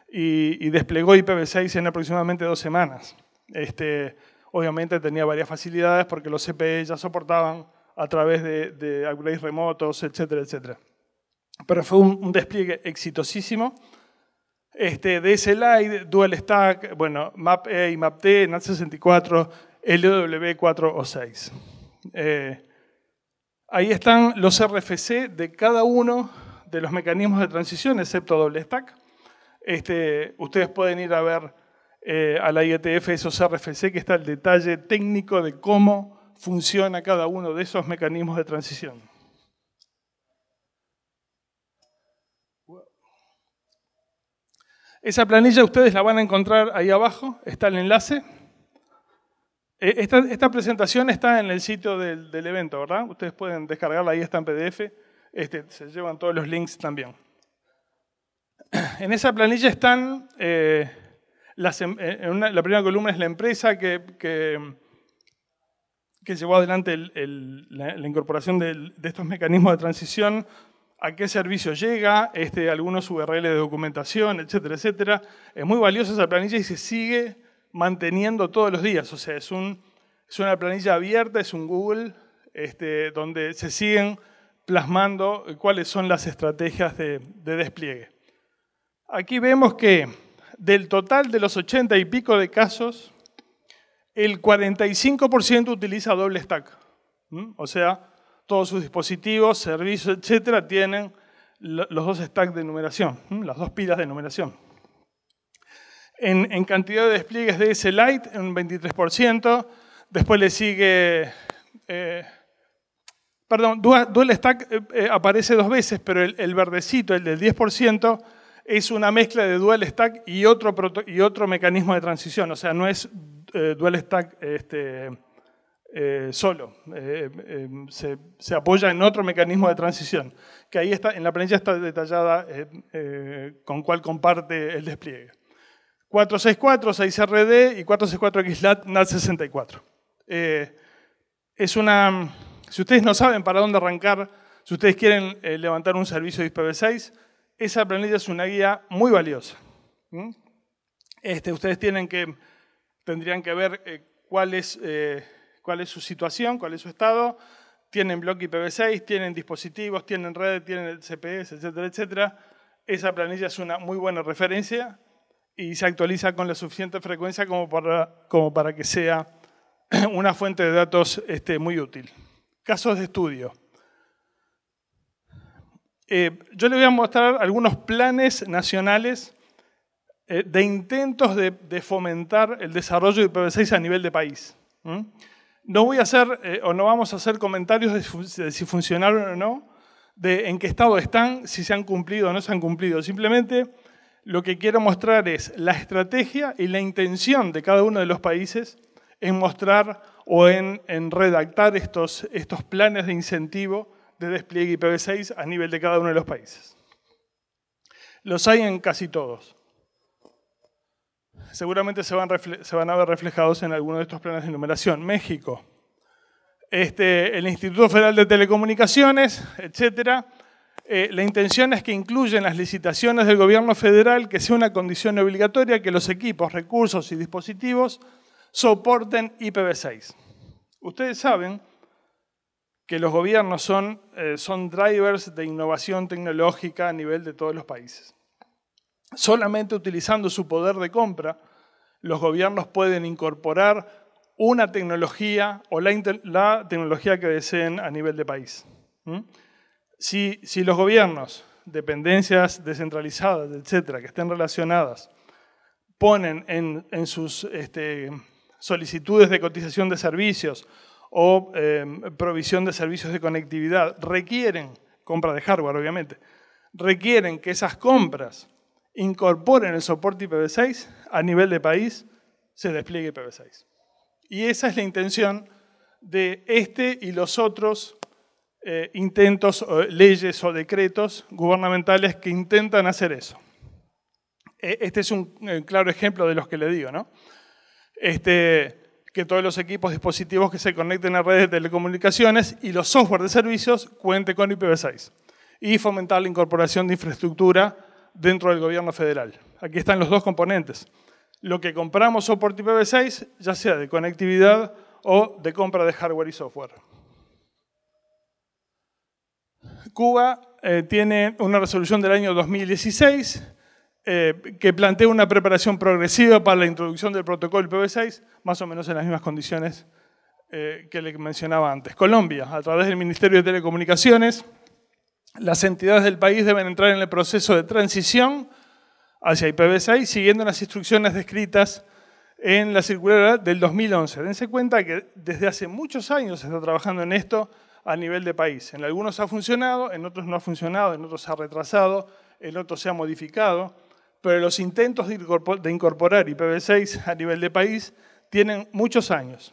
y, desplegó IPv6 en aproximadamente dos semanas. Este, obviamente tenía varias facilidades porque los CPE ya soportaban a través de, de remotos, etcétera, etcétera. Pero fue un despliegue exitosísimo este, DSLite, Dual Stack, bueno, map a y MAP-T, NAT64, LW4 o 6. Eh, ahí están los RFC de cada uno de los mecanismos de transición, excepto doble stack. Este, ustedes pueden ir a ver eh, a la IETF esos RFC que está el detalle técnico de cómo funciona cada uno de esos mecanismos de transición. Esa planilla ustedes la van a encontrar ahí abajo, está el enlace. Eh, esta, presentación está en el sitio del, evento, ¿verdad? Ustedes pueden descargarla, ahí está en PDF. Este, se llevan todos los links también. En esa planilla están, eh, em, eh, la primera columna es la empresa que, que, llevó adelante la, incorporación de estos mecanismos de transición a qué servicio llega, este, algunos URL de documentación, etcétera, etcétera. Es muy valiosa esa planilla y se sigue manteniendo todos los días. O sea, es, una planilla abierta, es un Google, este, donde se siguen plasmando cuáles son las estrategias de, despliegue. Aquí vemos que del total de los 80 y pico de casos, el 45% utiliza doble stack. O sea, todos sus dispositivos, servicios, etcétera, tienen los dos stacks de numeración, las dos pilas de numeración. En, cantidad de despliegues de ese light, un 23%. Después le sigue. Eh, perdón, Dual Stack eh, eh, aparece dos veces, pero el, verdecito, el del 10%, es una mezcla de Dual Stack y otro, y otro mecanismo de transición. O sea, no es Dual Stack este, eh, solo, eh, eh, se, apoya en otro mecanismo de transición, que ahí está, en la planilla está detallada con cuál comparte el despliegue. 464, 6RD y 464XLAT NAT64. es una, si ustedes no saben para dónde arrancar, si ustedes quieren levantar un servicio de IPv6, esa planilla es una guía muy valiosa. Este, ustedes tienen que, tendrían que ver cuál es cuál es su situación, cuál es su estado. Tienen bloque IPv6, tienen dispositivos, tienen redes, tienen el CPS, etcétera, etcétera. Esa planilla es una muy buena referencia y se actualiza con la suficiente frecuencia como para, como para que sea una fuente de datos este, muy útil. Casos de estudio. Eh, yo le voy a mostrar algunos planes nacionales eh, de intentos de, fomentar el desarrollo de IPv6 a nivel de país no voy a hacer eh, o no vamos a hacer comentarios de, si funcionaron o no, de en qué estado están, si se han cumplido o no se han cumplido. Simplemente lo que quiero mostrar es la estrategia y la intención de cada uno de los países en mostrar o en, en redactar estos, estos planes de incentivo de despliegue IPv6 a nivel de cada uno de los países. Los hay en casi todos seguramente se van, a ver reflejados en alguno de estos planes de numeración. México, este, el Instituto Federal de Telecomunicaciones, etcétera. Eh, la intención es que incluyen las licitaciones del gobierno federal que sea una condición obligatoria que los equipos, recursos y dispositivos soporten IPv6. Ustedes saben que los gobiernos eh, son drivers de innovación tecnológica a nivel de todos los países. Solamente utilizando su poder de compra, los gobiernos pueden incorporar una tecnología o la, tecnología que deseen a nivel de país. Si, los gobiernos, dependencias descentralizadas, etcétera, que estén relacionadas, ponen en, sus este, solicitudes de cotización de servicios o em, provisión de servicios de conectividad, requieren, compra de hardware obviamente, requieren que esas compras incorporen el soporte IPv6 a nivel de país, se despliegue IPv6. Y esa es la intención de este y los otros eh, intentos, leyes o decretos gubernamentales que intentan hacer eso. E-, este es un eh, claro ejemplo de los que le digo, ¿no? Este, que todos los equipos, dispositivos que se conecten a redes de telecomunicaciones y los software de servicios cuente con IPv6 y fomentar la incorporación de infraestructura dentro del gobierno federal. Aquí están los dos componentes. Lo que compramos soporte por IPv6, ya sea de conectividad o de compra de hardware y software. Cuba eh, tiene una resolución del año 2016 eh, que plantea una preparación progresiva para la introducción del protocolo IPv6, más o menos en las mismas condiciones eh, que le mencionaba antes. Colombia, a través del Ministerio de Telecomunicaciones, las entidades del país deben entrar en el proceso de transición hacia IPv6 siguiendo las instrucciones descritas en la circular del 2011. Dense cuenta que desde hace muchos años se está trabajando en esto a nivel de país. En algunos ha funcionado, en otros no ha funcionado, en otros ha retrasado, en otros se ha modificado, pero los intentos de incorporar IPv6 a nivel de país tienen muchos años.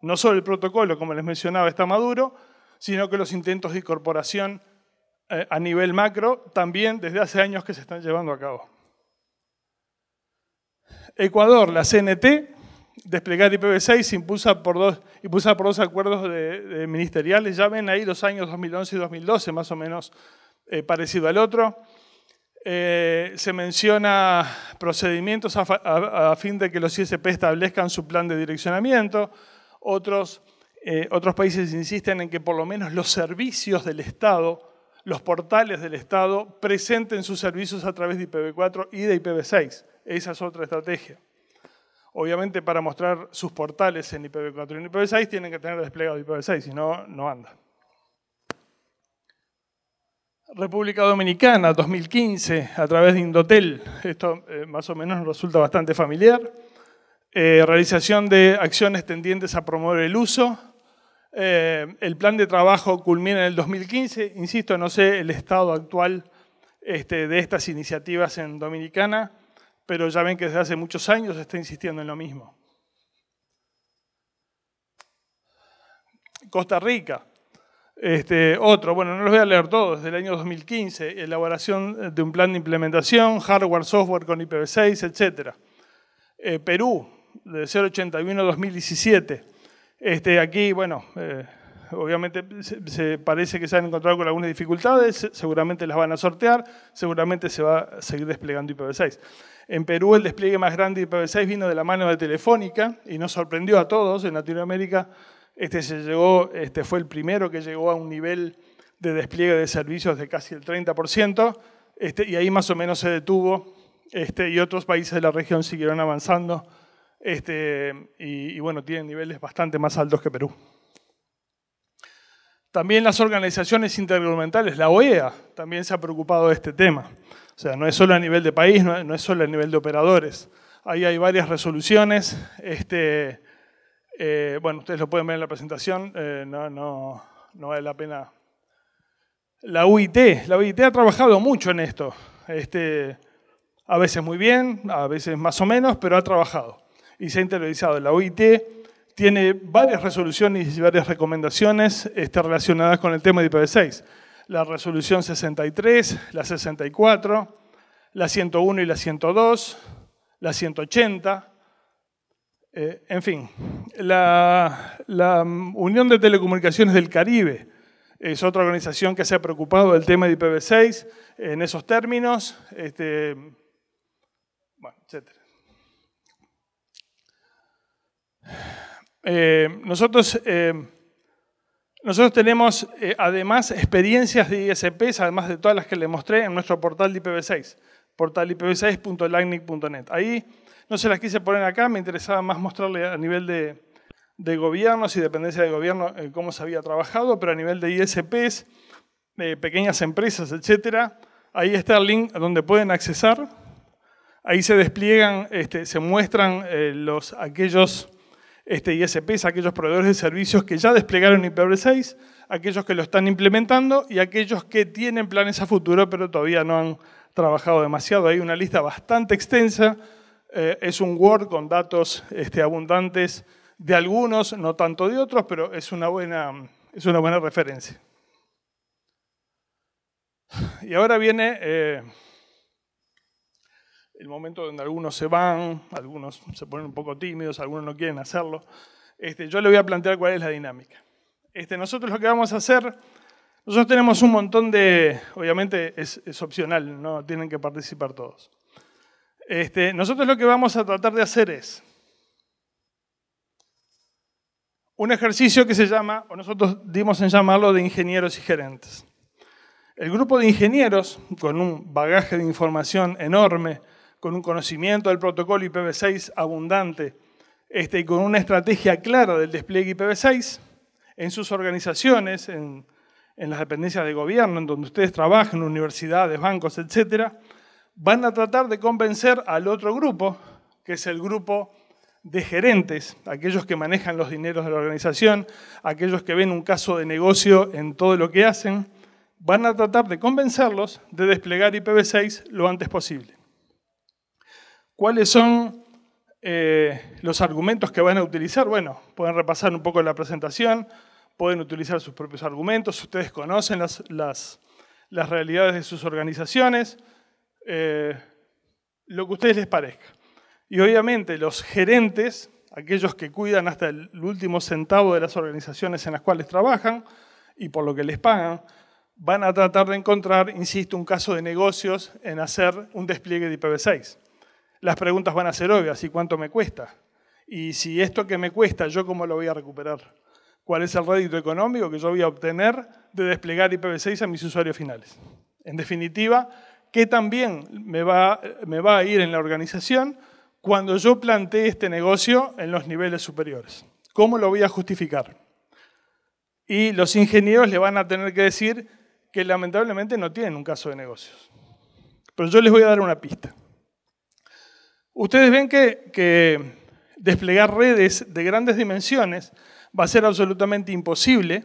No solo el protocolo, como les mencionaba, está maduro, sino que los intentos de incorporación eh, a nivel macro también desde hace años que se están llevando a cabo. Ecuador, la CNT, desplegar IPv6, impulsa por dos, impulsa por dos acuerdos ministeriales, ya ven ahí los años 2011 y 2012, más o menos eh, parecido al otro. Eh, se menciona procedimientos a, fin de que los ISP establezcan su plan de direccionamiento. Otros, otros países insisten en que por lo menos los servicios del Estado los portales del Estado presenten sus servicios a través de IPv4 y de IPv6. Esa es otra estrategia. Obviamente para mostrar sus portales en IPv4 y en IPv6 tienen que tener desplegado IPv6, si no, no anda. República Dominicana, 2015, a través de Indotel. Esto eh, más o menos nos resulta bastante familiar. Eh, realización de acciones tendientes a promover el uso, eh, el plan de trabajo culmina en el 2015. Insisto, no sé el estado actual este, de estas iniciativas en Dominicana, pero ya ven que desde hace muchos años se está insistiendo en lo mismo. Costa Rica. Este, otro, bueno, no los voy a leer todos, desde el año 2015, elaboración de un plan de implementación, hardware, software con IPv6, etc. Eh, Perú, de 081 a 2017, este, aquí, bueno, eh, obviamente se, parece que se han encontrado con algunas dificultades, seguramente las van a sortear, seguramente se va a seguir desplegando IPv6. En Perú el despliegue más grande de IPv6 vino de la mano de Telefónica y nos sorprendió a todos. En Latinoamérica este, se llegó, este fue el primero que llegó a un nivel de despliegue de servicios de casi el 30%, este, y ahí más o menos se detuvo, este, y otros países de la región siguieron avanzando este, y, bueno, tienen niveles bastante más altos que Perú. También las organizaciones intergubernamentales, la OEA, también se ha preocupado de este tema. O sea, no es solo a nivel de país, no es solo a nivel de operadores. Ahí hay varias resoluciones. Este, eh, bueno, ustedes lo pueden ver en la presentación, eh, no, vale la pena. La UIT, la UIT ha trabajado mucho en esto. Este, a veces muy bien, a veces más o menos, pero ha trabajado y se ha interiorizado. La OIT tiene varias resoluciones y varias recomendaciones este, relacionadas con el tema de IPv6. La resolución 63, la 64, la 101 y la 102, la 180. Eh, en fin, la, Unión de Telecomunicaciones del Caribe es otra organización que se ha preocupado del tema de IPv6 en esos términos, este, bueno, etcétera. Eh, nosotros, eh, nosotros tenemos eh, además experiencias de ISPs, además de todas las que le mostré en nuestro portal de IPv6, portalipv6.lagnic.net. Ahí no se las quise poner acá, me interesaba más mostrarle a nivel de, de gobiernos y dependencia de gobierno cómo se había trabajado, pero a nivel de ISPs, pequeñas empresas, etcétera, ahí está el link donde pueden accesar. Ahí se despliegan, este, se muestran los, aquellos este, ISPs, aquellos proveedores de servicios que ya desplegaron IPv6, aquellos que lo están implementando y aquellos que tienen planes a futuro pero todavía no han trabajado demasiado. Hay una lista bastante extensa, eh, es un Word con datos este, abundantes de algunos, no tanto de otros, pero es una buena, es una buena referencia. Y ahora viene... Eh, el momento donde algunos se van, algunos se ponen un poco tímidos, algunos no quieren hacerlo. Este, yo le voy a plantear cuál es la dinámica. Este, nosotros lo que vamos a hacer, nosotros tenemos un montón de, obviamente es, opcional, no tienen que participar todos. Este, nosotros lo que vamos a tratar de hacer es un ejercicio que se llama, o nosotros dimos en llamarlo de ingenieros y gerentes. El grupo de ingenieros, con un bagaje de información enorme con un conocimiento del protocolo IPv6 abundante este, y con una estrategia clara del despliegue IPv6 en sus organizaciones, en, las dependencias de gobierno, en donde ustedes trabajan, universidades, bancos, etcétera, van a tratar de convencer al otro grupo, que es el grupo de gerentes, aquellos que manejan los dineros de la organización, aquellos que ven un caso de negocio en todo lo que hacen, van a tratar de convencerlos de desplegar IPv6 lo antes posible. ¿Cuáles son eh, los argumentos que van a utilizar? Bueno, pueden repasar un poco la presentación, pueden utilizar sus propios argumentos, ustedes conocen las, realidades de sus organizaciones, eh, lo que a ustedes les parezca. Y obviamente los gerentes, aquellos que cuidan hasta el último centavo de las organizaciones en las cuales trabajan y por lo que les pagan, van a tratar de encontrar, insisto, un caso de negocios en hacer un despliegue de IPv6 las preguntas van a ser obvias. ¿Y cuánto me cuesta? Y si esto que me cuesta, ¿yo cómo lo voy a recuperar? ¿Cuál es el rédito económico que yo voy a obtener de desplegar IPv6 a mis usuarios finales? En definitiva, ¿qué también me va, me va a ir en la organización cuando yo planteé este negocio en los niveles superiores? ¿Cómo lo voy a justificar? Y los ingenieros le van a tener que decir que lamentablemente no tienen un caso de negocios. Pero yo les voy a dar una pista. Ustedes ven que, desplegar redes de grandes dimensiones va a ser absolutamente imposible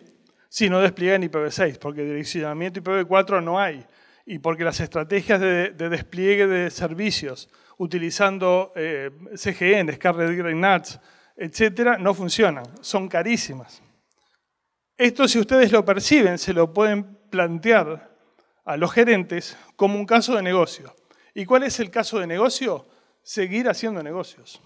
si no despliegan IPv6, porque direccionamiento IPv4 no hay, y porque las estrategias de, despliegue de servicios utilizando eh, CGN, Scarlet Green Nuts, etcétera, no funcionan, son carísimas. Esto si ustedes lo perciben, se lo pueden plantear a los gerentes como un caso de negocio. ¿Y cuál es el caso de negocio? seguir haciendo negocios.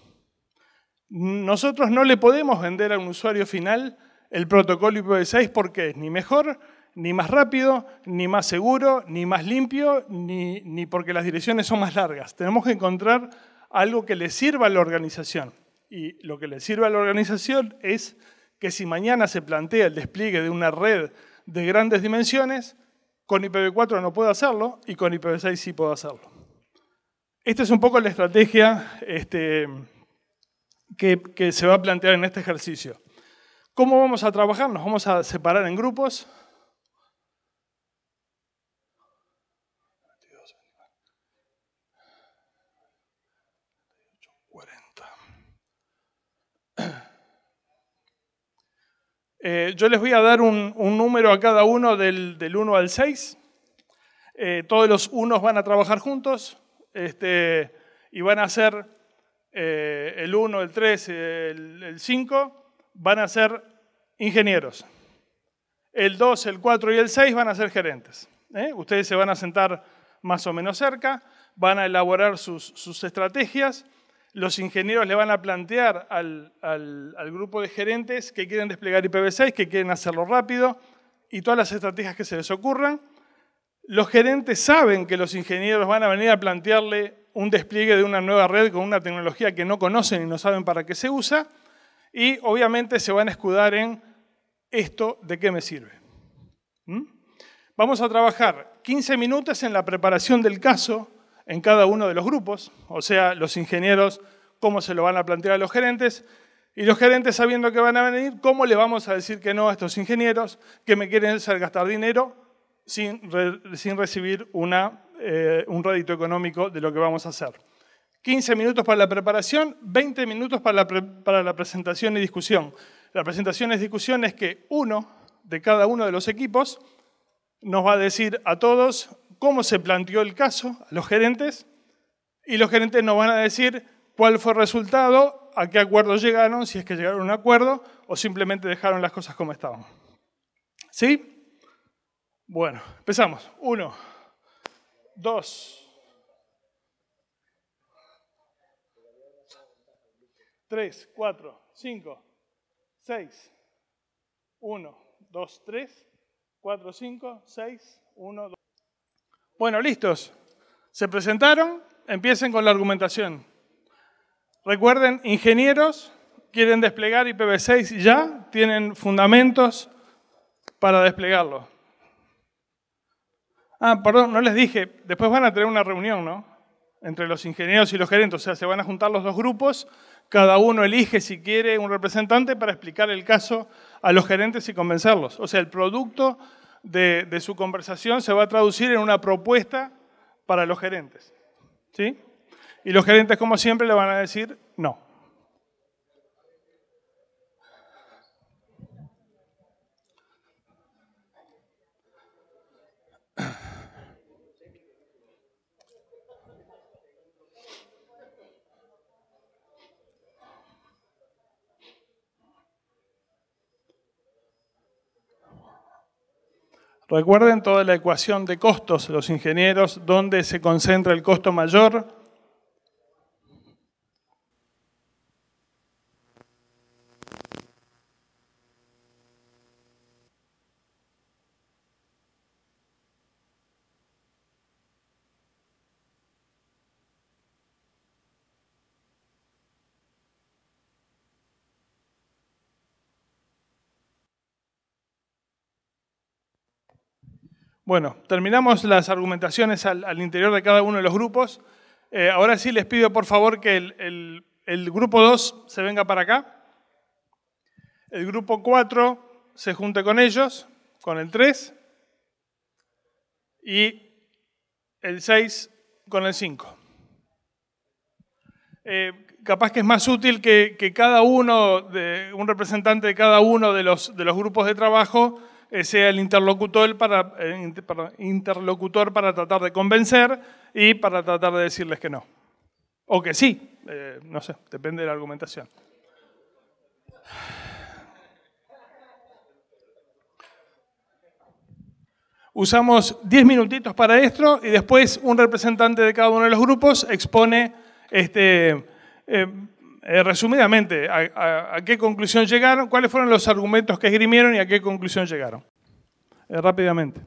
Nosotros no le podemos vender a un usuario final el protocolo IPv6 porque es ni mejor, ni más rápido, ni más seguro, ni más limpio, ni, porque las direcciones son más largas. Tenemos que encontrar algo que le sirva a la organización. Y lo que le sirve a la organización es que si mañana se plantea el despliegue de una red de grandes dimensiones, con IPv4 no puedo hacerlo y con IPv6 sí puedo hacerlo. Esta es un poco la estrategia este, que, se va a plantear en este ejercicio. ¿Cómo vamos a trabajar? Nos vamos a separar en grupos. Eh, yo les voy a dar un, número a cada uno del, 1 al 6. Eh, todos los unos van a trabajar juntos, este, y van a ser eh, el 1, el 3, el 5, van a ser ingenieros. El 2, el 4 y el 6 van a ser gerentes. ¿eh? Ustedes se van a sentar más o menos cerca, van a elaborar sus, estrategias. Los ingenieros le van a plantear al grupo de gerentes que quieren desplegar IPv6, que quieren hacerlo rápido y todas las estrategias que se les ocurran los gerentes saben que los ingenieros van a venir a plantearle un despliegue de una nueva red con una tecnología que no conocen y no saben para qué se usa, y obviamente se van a escudar en esto de qué me sirve. ¿Mm? Vamos a trabajar 15 minutos en la preparación del caso en cada uno de los grupos, o sea, los ingenieros cómo se lo van a plantear a los gerentes, y los gerentes sabiendo que van a venir, cómo le vamos a decir que no a estos ingenieros que me quieren hacer gastar dinero sin, recibir eh, un rédito económico de lo que vamos a hacer. 15 minutos para la preparación, 20 minutos para la, para la presentación y discusión. La presentación y discusión es que uno de cada uno de los equipos nos va a decir a todos cómo se planteó el caso, a los gerentes, y los gerentes nos van a decir cuál fue el resultado, a qué acuerdo llegaron, si es que llegaron a un acuerdo o simplemente dejaron las cosas como estaban. ¿Sí? Bueno, empezamos. Uno, dos, tres, cuatro, cinco, seis, uno, dos, tres, cuatro, cinco, seis, uno, dos. Bueno, listos. Se presentaron, empiecen con la argumentación. Recuerden, ingenieros quieren desplegar IPv6 ya, tienen fundamentos para desplegarlo. Ah, perdón, no les dije, después van a tener una reunión, ¿no? Entre los ingenieros y los gerentes, o sea, se van a juntar los dos grupos, cada uno elige si quiere un representante para explicar el caso a los gerentes y convencerlos. O sea, el producto de, de su conversación se va a traducir en una propuesta para los gerentes. ¿Sí? Y los gerentes, como siempre, le van a decir no. Recuerden toda la ecuación de costos, los ingenieros, dónde se concentra el costo mayor, Bueno, terminamos las argumentaciones al, interior de cada uno de los grupos. Eh, ahora sí les pido por favor que el, grupo 2 se venga para acá. El grupo 4 se junte con ellos, con el 3. Y el 6 con el 5. Eh, capaz que es más útil que, cada uno, de, un representante de cada uno de los grupos de trabajo, sea el interlocutor para, eh, interlocutor para tratar de convencer y para tratar de decirles que no. O que sí, eh, no sé, depende de la argumentación. Usamos 10 minutitos para esto y después un representante de cada uno de los grupos expone este, eh, eh, resumidamente, a, qué conclusión llegaron? ¿Cuáles fueron los argumentos que esgrimieron y a qué conclusión llegaron? Eh, rápidamente.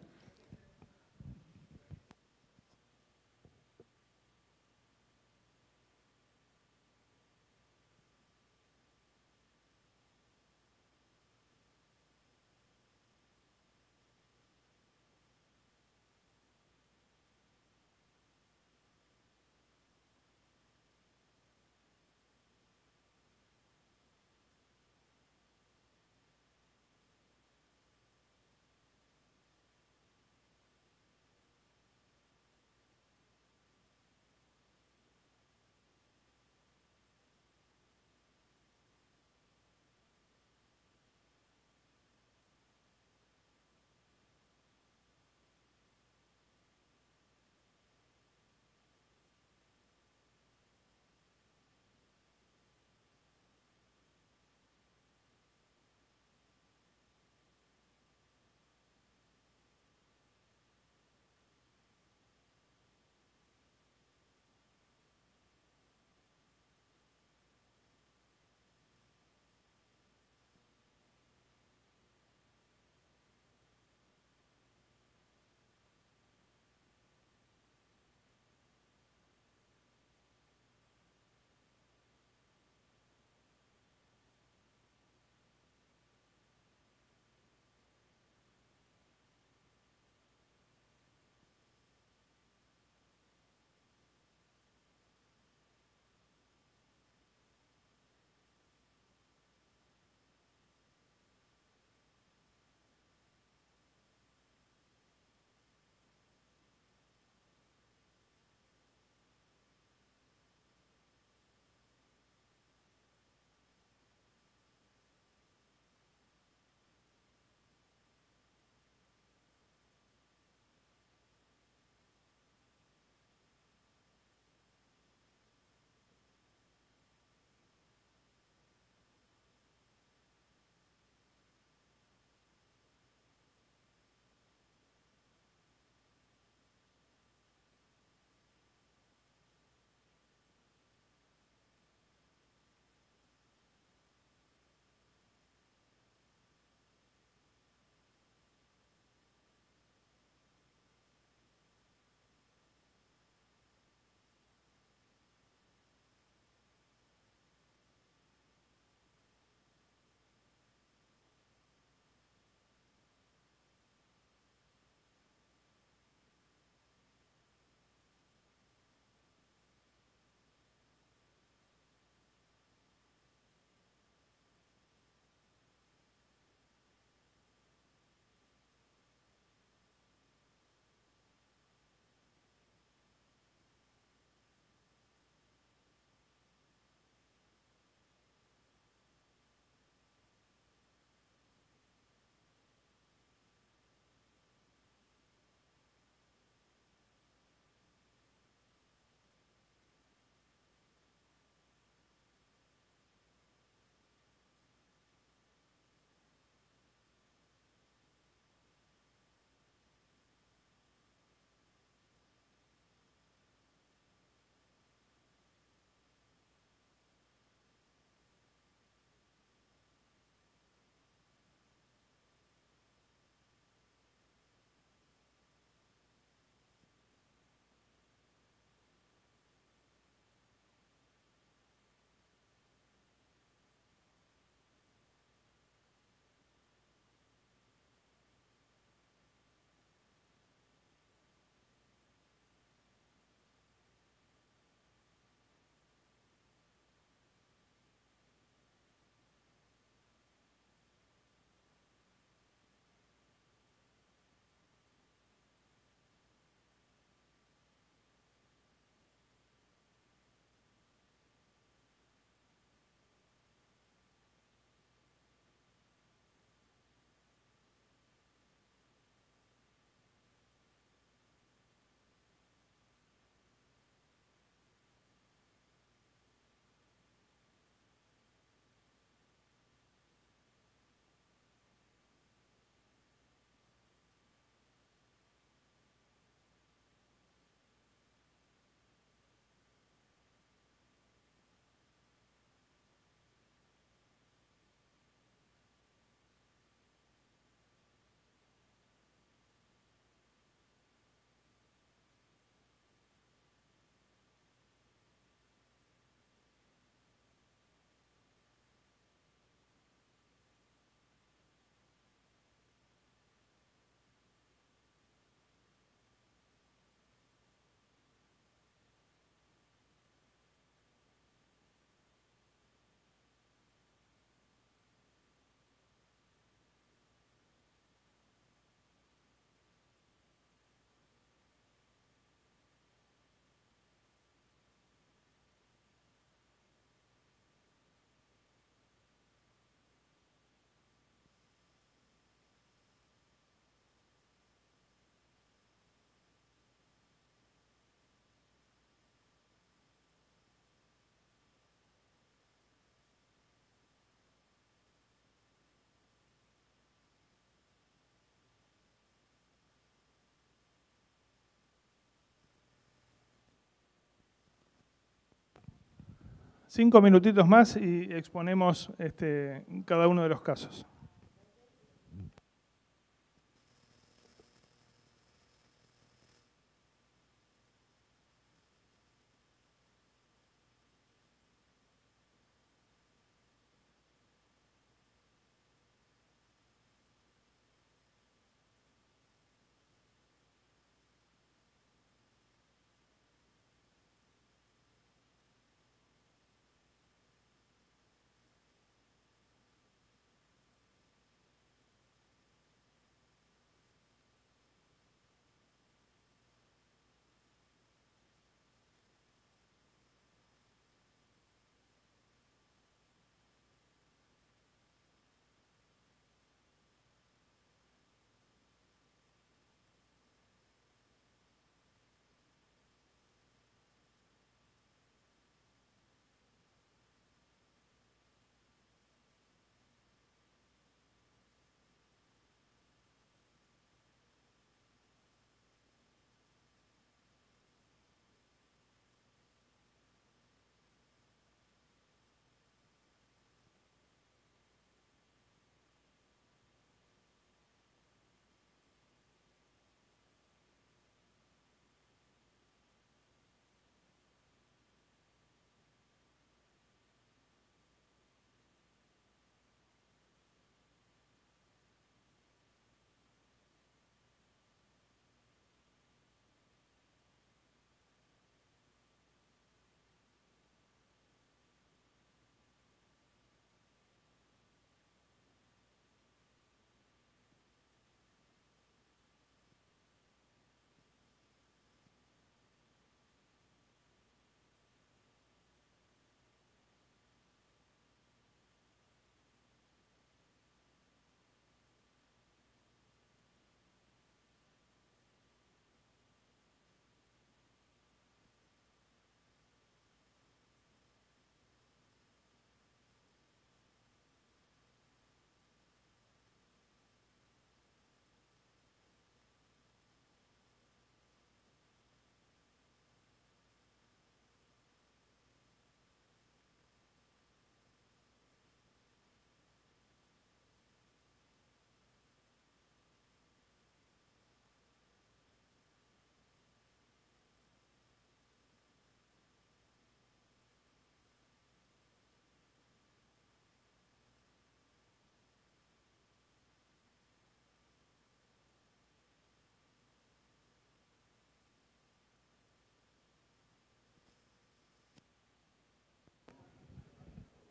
Cinco minutitos más y exponemos este, cada uno de los casos.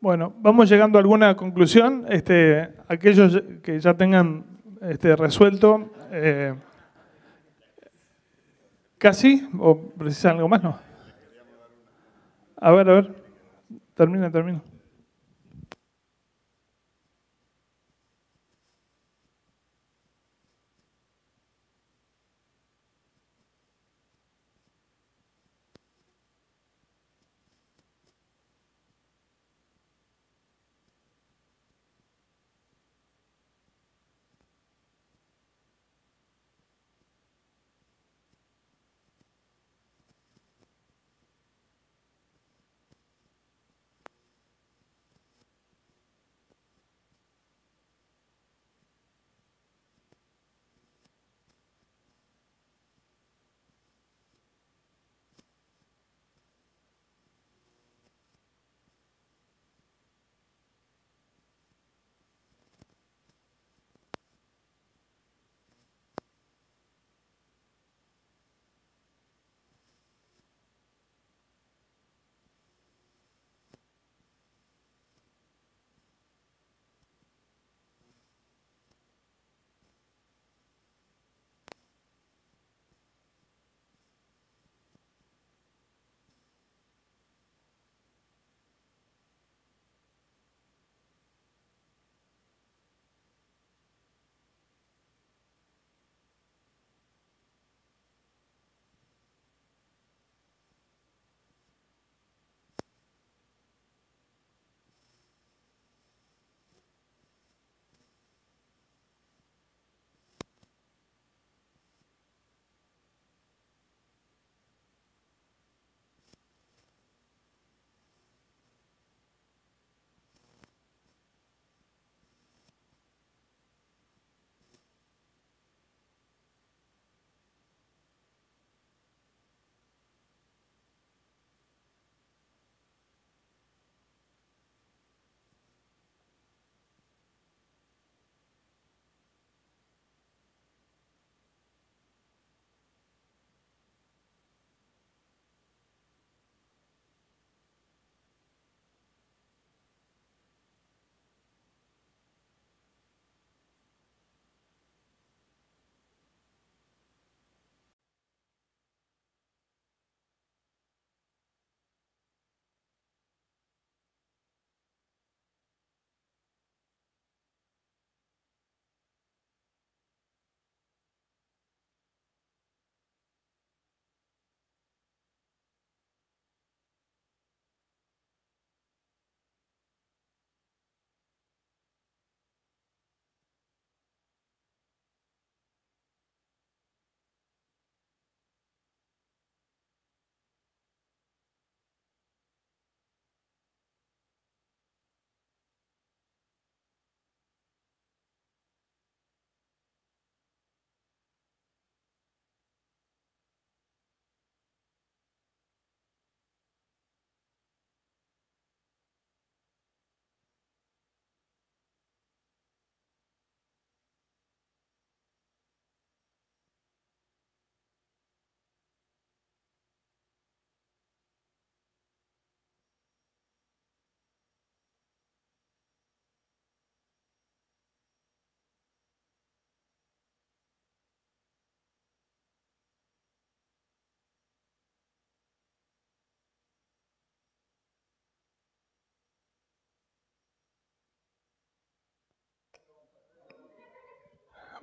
Bueno, vamos llegando a alguna conclusión. Este, aquellos que ya tengan este, resuelto, eh, casi, o precisan algo más, ¿no? A ver, a ver, termina, termina.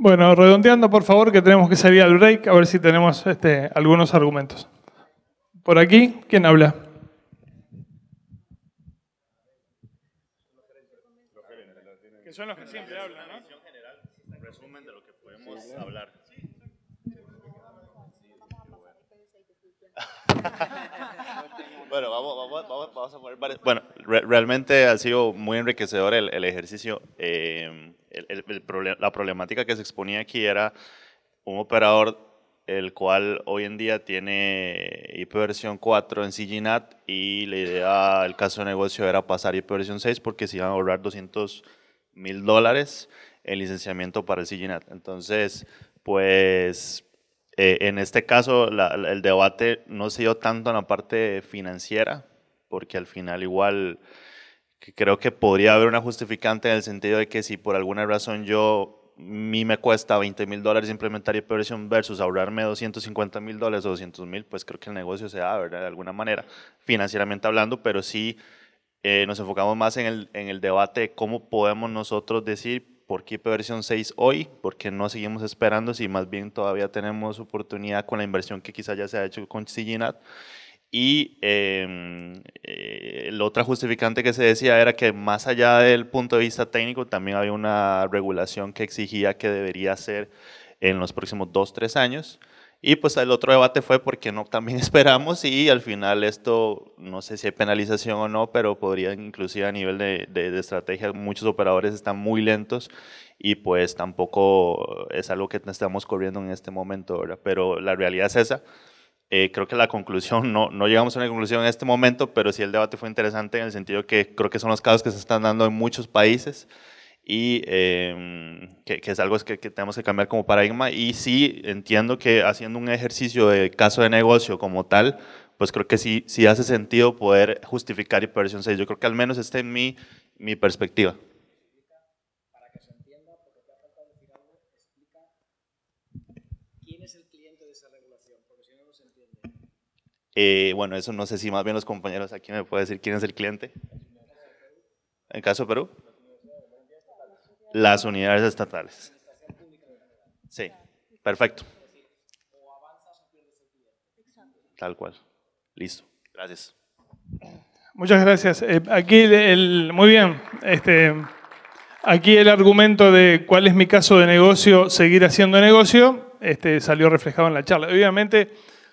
Bueno, redondeando por favor que tenemos que salir al break a ver si tenemos este, algunos argumentos. Por aquí, ¿quién habla? Que son los que siempre hablan, ¿no? Resumen de lo que podemos hablar. Bueno, vamos, a poner Bueno, realmente ha sido muy enriquecedor el, ejercicio. Em, la problemática que se exponía aquí era un operador el cual hoy en día tiene versión 4 en CGNAT y la idea, el caso de negocio era pasar versión 6 porque se iban a ahorrar 200 mil dólares en licenciamiento para el CGNAT. Entonces, pues eh, en este caso, el debate no se dio tanto en la parte financiera, porque al final igual creo que podría haber una justificante en el sentido de que si por alguna razón yo mí me cuesta 20 mil dólares implementar versión versus ahorrarme 250 mil dólares o 200 mil, pues creo que el negocio se da, ¿verdad? De alguna manera, financieramente hablando, pero sí eh, nos enfocamos más en el, en el debate de cómo podemos nosotros decir ¿por qué versión 6 hoy? Porque no seguimos esperando si más bien todavía tenemos oportunidad con la inversión que quizá ya se ha hecho con CGNAT. Y em, eh, la otra justificante que se decía era que más allá del punto de vista técnico, también había una regulación que exigía que debería ser en los próximos 2, 3 años. Y pues el otro debate fue porque no también esperamos y al final esto, no sé si hay penalización o no, pero podría inclusive a nivel de, estrategia, muchos operadores están muy lentos y pues tampoco es algo que estamos corriendo en este momento, ahora pero la realidad es esa. Eh, creo que la conclusión, no, no llegamos a una conclusión en este momento, pero sí el debate fue interesante en el sentido que creo que son los casos que se están dando en muchos países y em, que, es algo que, que, tenemos que cambiar como paradigma. Y sí, entiendo que haciendo un ejercicio de caso de negocio como tal, pues creo que sí, sí hace sentido poder justificar y 6. Yo creo que al menos esta es mi, mi perspectiva. Eh, bueno, eso no sé si más bien los compañeros aquí me pueden decir quién es el cliente. En caso de Perú las unidades estatales. Sí, perfecto. Tal cual. Listo. Gracias. Muchas gracias. Eh, aquí el, muy bien. Este, aquí el argumento de cuál es mi caso de negocio, seguir haciendo negocio, este, salió reflejado en la charla. Obviamente.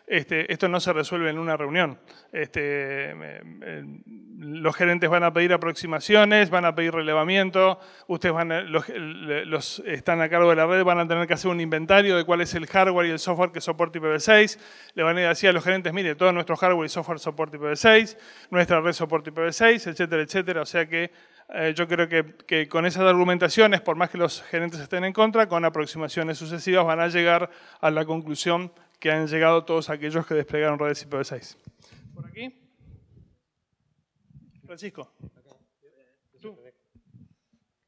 Este, esto no se resuelve en una reunión. Este, los gerentes van a pedir aproximaciones, van a pedir relevamiento, ustedes van los, están a cargo de la red, van a tener que hacer un inventario de cuál es el hardware y el software que soporta IPv6, le van a decir a los gerentes, mire, todo nuestro hardware y software soporta IPv6, nuestra red soporta IPv6, etcétera, etcétera, o sea que eh, yo creo que, con esas argumentaciones, por más que los gerentes estén en contra, con aproximaciones sucesivas van a llegar a la conclusión que han llegado todos aquellos que desplegaron redes e IPv6. ¿Por aquí? Francisco.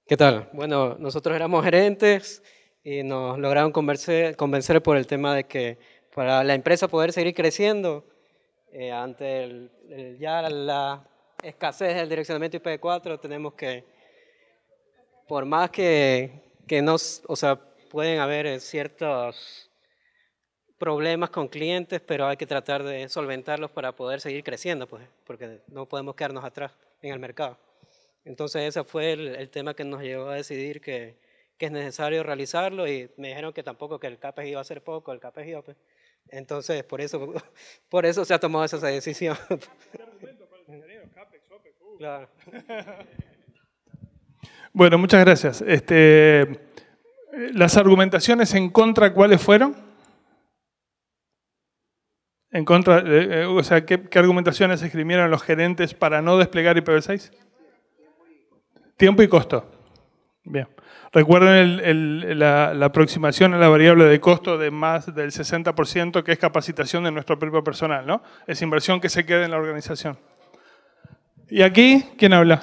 ¿Qué tal? Bueno, nosotros éramos gerentes y nos lograron convencer, por el tema de que para la empresa poder seguir creciendo eh, ante ya la escasez del direccionamiento ipv 4 tenemos que, por más que, que nos, o sea, pueden haber eh, ciertos problemas con clientes, pero hay que tratar de solventarlos para poder seguir creciendo, pues, porque no podemos quedarnos atrás en el mercado. Entonces ese fue el, tema que nos llevó a decidir que, que, es necesario realizarlo y me dijeron que tampoco que el CAPES iba a ser poco, el CAPES iba pues. Entonces por eso, por eso se ha tomado esa decisión. Uh. Bueno, muchas gracias. Este, eh, las argumentaciones en contra, ¿cuáles fueron? En contra, eh, eh, o sea, ¿qué, argumentaciones escribieron los gerentes para no desplegar IPv6? Tiempo y costo. Bien. Recuerden la, aproximación a la variable de costo de más del 60% que es capacitación de nuestro propio personal, ¿no? Es inversión que se queda en la organización. ¿Y aquí quién habla?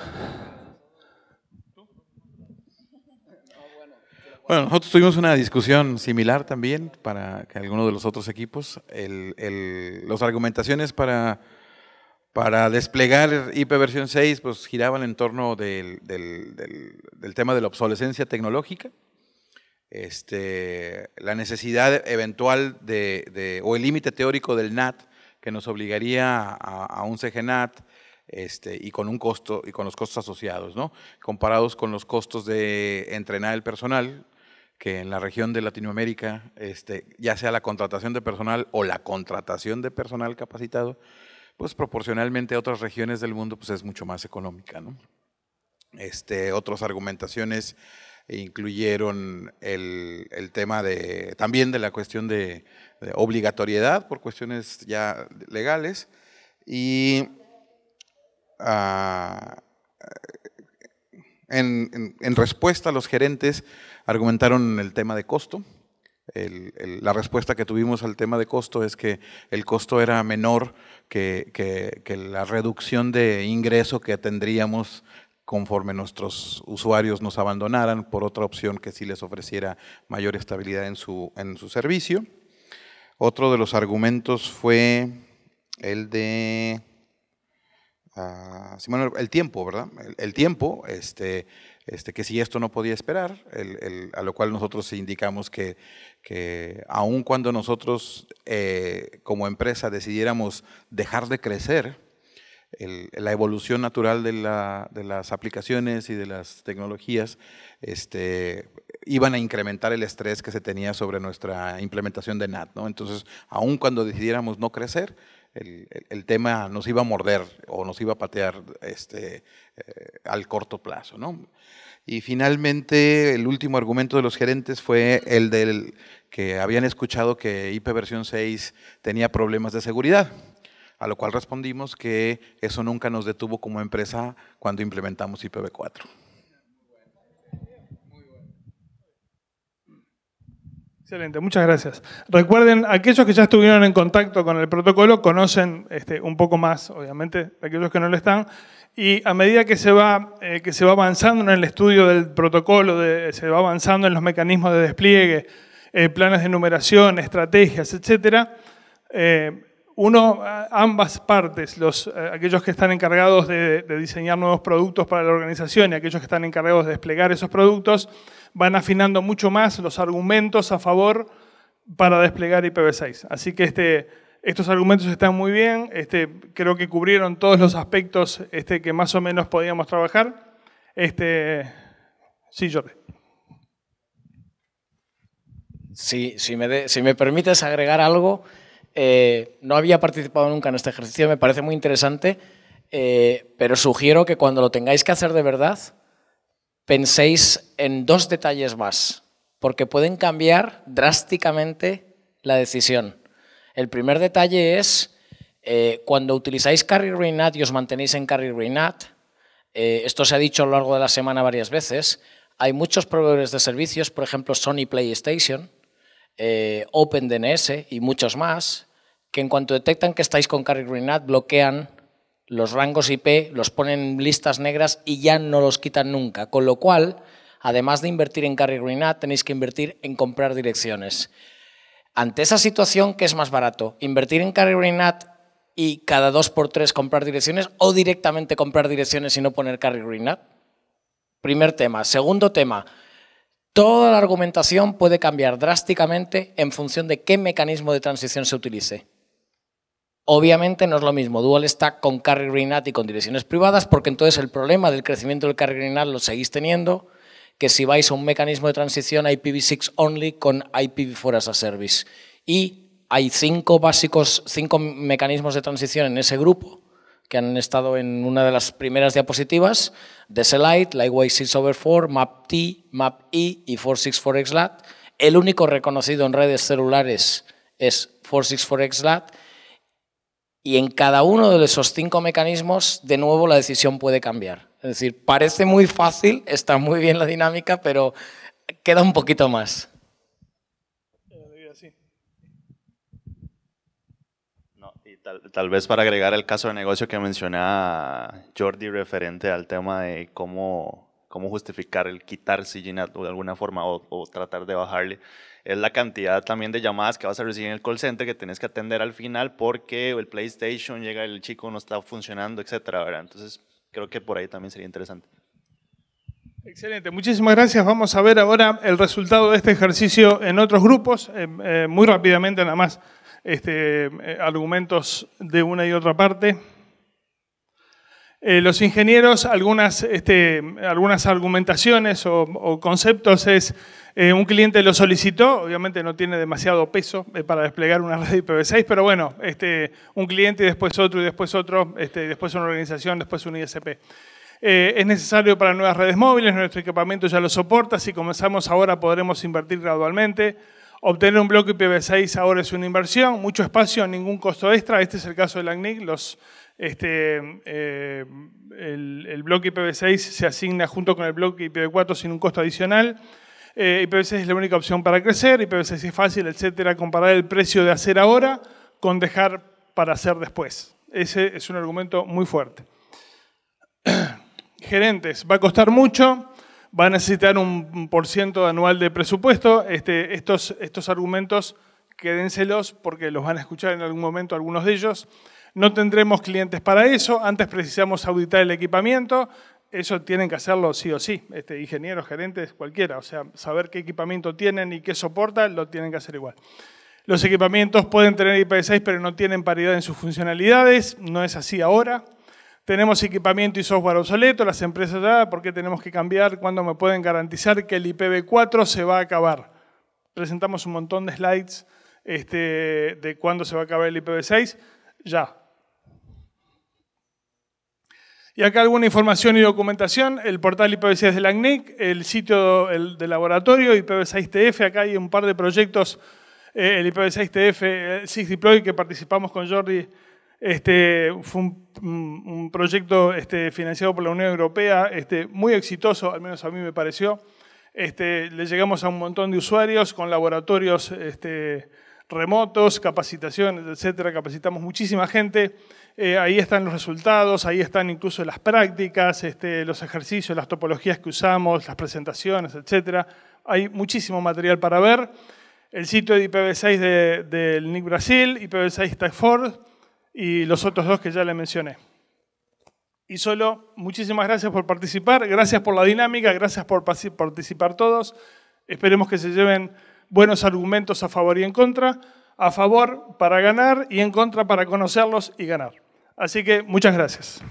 Bueno, nosotros tuvimos una discusión similar también para que algunos de los otros equipos. las argumentaciones para, para desplegar IP 6 pues, giraban en torno del, tema de la obsolescencia tecnológica, este, la necesidad eventual de, o el límite teórico del NAT que nos obligaría a, un CGNAT, este, y con un costo y con los costos asociados, Comparados con los costos de entrenar el personal que en la región de Latinoamérica, este, ya sea la contratación de personal o la contratación de personal capacitado, pues proporcionalmente a otras regiones del mundo pues es mucho más económica. Este, otras argumentaciones incluyeron el, tema de, también de la cuestión de, obligatoriedad por cuestiones ya legales y ah, en, respuesta a los gerentes Argumentaron el tema de costo. la respuesta que tuvimos al tema de costo es que el costo era menor que, la reducción de ingreso que tendríamos conforme nuestros usuarios nos abandonaran por otra opción que sí les ofreciera mayor estabilidad en su, en su servicio. Otro de los argumentos fue el de, ah, el tiempo, ¿verdad? El, tiempo, este, este, que si esto no podía esperar, a lo cual nosotros indicamos que, aun cuando nosotros eh, como empresa decidiéramos dejar de crecer, la evolución natural de, las aplicaciones y de las tecnologías este, iban a incrementar el estrés que se tenía sobre nuestra implementación de NAT. Entonces, aun cuando decidiéramos no crecer, el, tema nos iba a morder o nos iba a patear este, eh, al corto plazo. ¿no? Y finalmente, el último argumento de los gerentes fue el del que habían escuchado que ipv versión 6 tenía problemas de seguridad, a lo cual respondimos que eso nunca nos detuvo como empresa cuando implementamos IPv4. Excelente, muchas gracias. Recuerden, aquellos que ya estuvieron en contacto con el protocolo conocen este, un poco más, obviamente, de aquellos que no lo están. Y a medida que se va, eh, que se va avanzando en el estudio del protocolo, se va avanzando en los mecanismos de despliegue, eh, planes de numeración, estrategias, etcétera, eh, uno, ambas partes, los, aquellos que están encargados de, diseñar nuevos productos para la organización y aquellos que están encargados de desplegar esos productos, van afinando mucho más los argumentos a favor para desplegar IPv6. Así que este, estos argumentos están muy bien, este, creo que cubrieron todos los aspectos este, que más o menos podíamos trabajar. Este, sí, Jorge. Sí, si, me si me permites agregar algo, eh, no había participado nunca en este ejercicio, me parece muy interesante, eh, pero sugiero que cuando lo tengáis que hacer de verdad, penséis en dos detalles más, porque pueden cambiar drásticamente la decisión. El primer detalle es eh, cuando utilizáis Carry Reinat y os mantenéis en Carry Reinat, eh, esto se ha dicho a lo largo de la semana varias veces, hay muchos proveedores de servicios, por ejemplo Sony PlayStation, eh, OpenDNS y muchos más, que en cuanto detectan que estáis con Carry Reinat bloquean los rangos IP los ponen en listas negras y ya no los quitan nunca. Con lo cual, además de invertir en carry green tenéis que invertir en comprar direcciones. Ante esa situación, ¿qué es más barato? ¿Invertir en carry green y cada dos por tres comprar direcciones o directamente comprar direcciones y no poner carry green Primer tema. Segundo tema. Toda la argumentación puede cambiar drásticamente en función de qué mecanismo de transición se utilice. Obviamente no es lo mismo dual stack con carry green y con direcciones privadas, porque entonces el problema del crecimiento del carry green lo seguís teniendo, que si vais a un mecanismo de transición IPv6 only con IPv4 as a service. Y hay cinco básicos, cinco mecanismos de transición en ese grupo que han estado en una de las primeras diapositivas, Deselight, Lightway 6 over 4, MAP-T, MAP-E y 464XLAT. El único reconocido en redes celulares es 464XLAT y en cada uno de esos cinco mecanismos, de nuevo, la decisión puede cambiar. Es decir, parece muy fácil, está muy bien la dinámica, pero queda un poquito más. No, y tal, tal, vez para agregar el caso de negocio que mencionaba Jordi referente al tema de cómo cómo justificar el quitar Sillina de alguna forma o, tratar de bajarle, es la cantidad también de llamadas que vas a recibir en el call center que tienes que atender al final porque el PlayStation llega, el chico no está funcionando, etcétera, ¿verdad? Entonces, creo que por ahí también sería interesante. Excelente, muchísimas gracias. Vamos a ver ahora el resultado de este ejercicio en otros grupos, eh, eh, muy rápidamente nada más, este, eh, argumentos de una y otra parte. Eh, los ingenieros, algunas, este, argumentaciones o, conceptos es, eh, un cliente lo solicitó, obviamente no tiene demasiado peso eh, para desplegar una red IPv6, pero bueno, este, un cliente y después otro y después otro, este, después una organización, después un ISP. es necesario para nuevas redes móviles, nuestro equipamiento ya lo soporta, si comenzamos ahora podremos invertir gradualmente. Obtener un bloque IPv6 ahora es una inversión, mucho espacio, ningún costo extra. Este es el caso de la ACNIC, los este, eh, el, bloque IPv6 se asigna junto con el bloque IPv4 sin un costo adicional. Eh, IPv6 es la única opción para crecer, IPv6 es fácil, etcétera. Comparar el precio de hacer ahora con dejar para hacer después. Ese es un argumento muy fuerte. Gerentes, va a costar mucho, va a necesitar un por anual de presupuesto. Este, estos, estos argumentos, quédenselos porque los van a escuchar en algún momento algunos de ellos. No tendremos clientes para eso, antes precisamos auditar el equipamiento, eso tienen que hacerlo sí o sí, este, ingenieros, gerentes, cualquiera, o sea, saber qué equipamiento tienen y qué soporta, lo tienen que hacer igual. Los equipamientos pueden tener IPv6, pero no tienen paridad en sus funcionalidades, no es así ahora. Tenemos equipamiento y software obsoleto, las empresas ya, ah, ¿por qué tenemos que cambiar? ¿Cuándo me pueden garantizar que el IPv4 se va a acabar? Presentamos un montón de slides este, de cuándo se va a acabar el IPv6 ya. Y acá alguna información y documentación, el portal IPv6 de la ACNIC, e el sitio del laboratorio IPv6TF, acá hay un par de proyectos, eh, el IPv6TF, el eh, que participamos con Jordi, este, fue un, proyecto este, financiado por la Unión Europea, este, muy exitoso, al menos a mí me pareció. Este, le llegamos a un montón de usuarios con laboratorios este, remotos, capacitaciones, etcétera. Capacitamos muchísima gente. Eh, ahí están los resultados, ahí están incluso las prácticas, este, los ejercicios, las topologías que usamos, las presentaciones, etcétera. Hay muchísimo material para ver. El sitio de IPv6 del NIC Brasil, IPv6 TechForce y los otros dos que ya le mencioné. Y solo, muchísimas gracias por participar, gracias por la dinámica, gracias por participar todos. Esperemos que se lleven buenos argumentos a favor y en contra, a favor para ganar y en contra para conocerlos y ganar. Así que muchas gracias.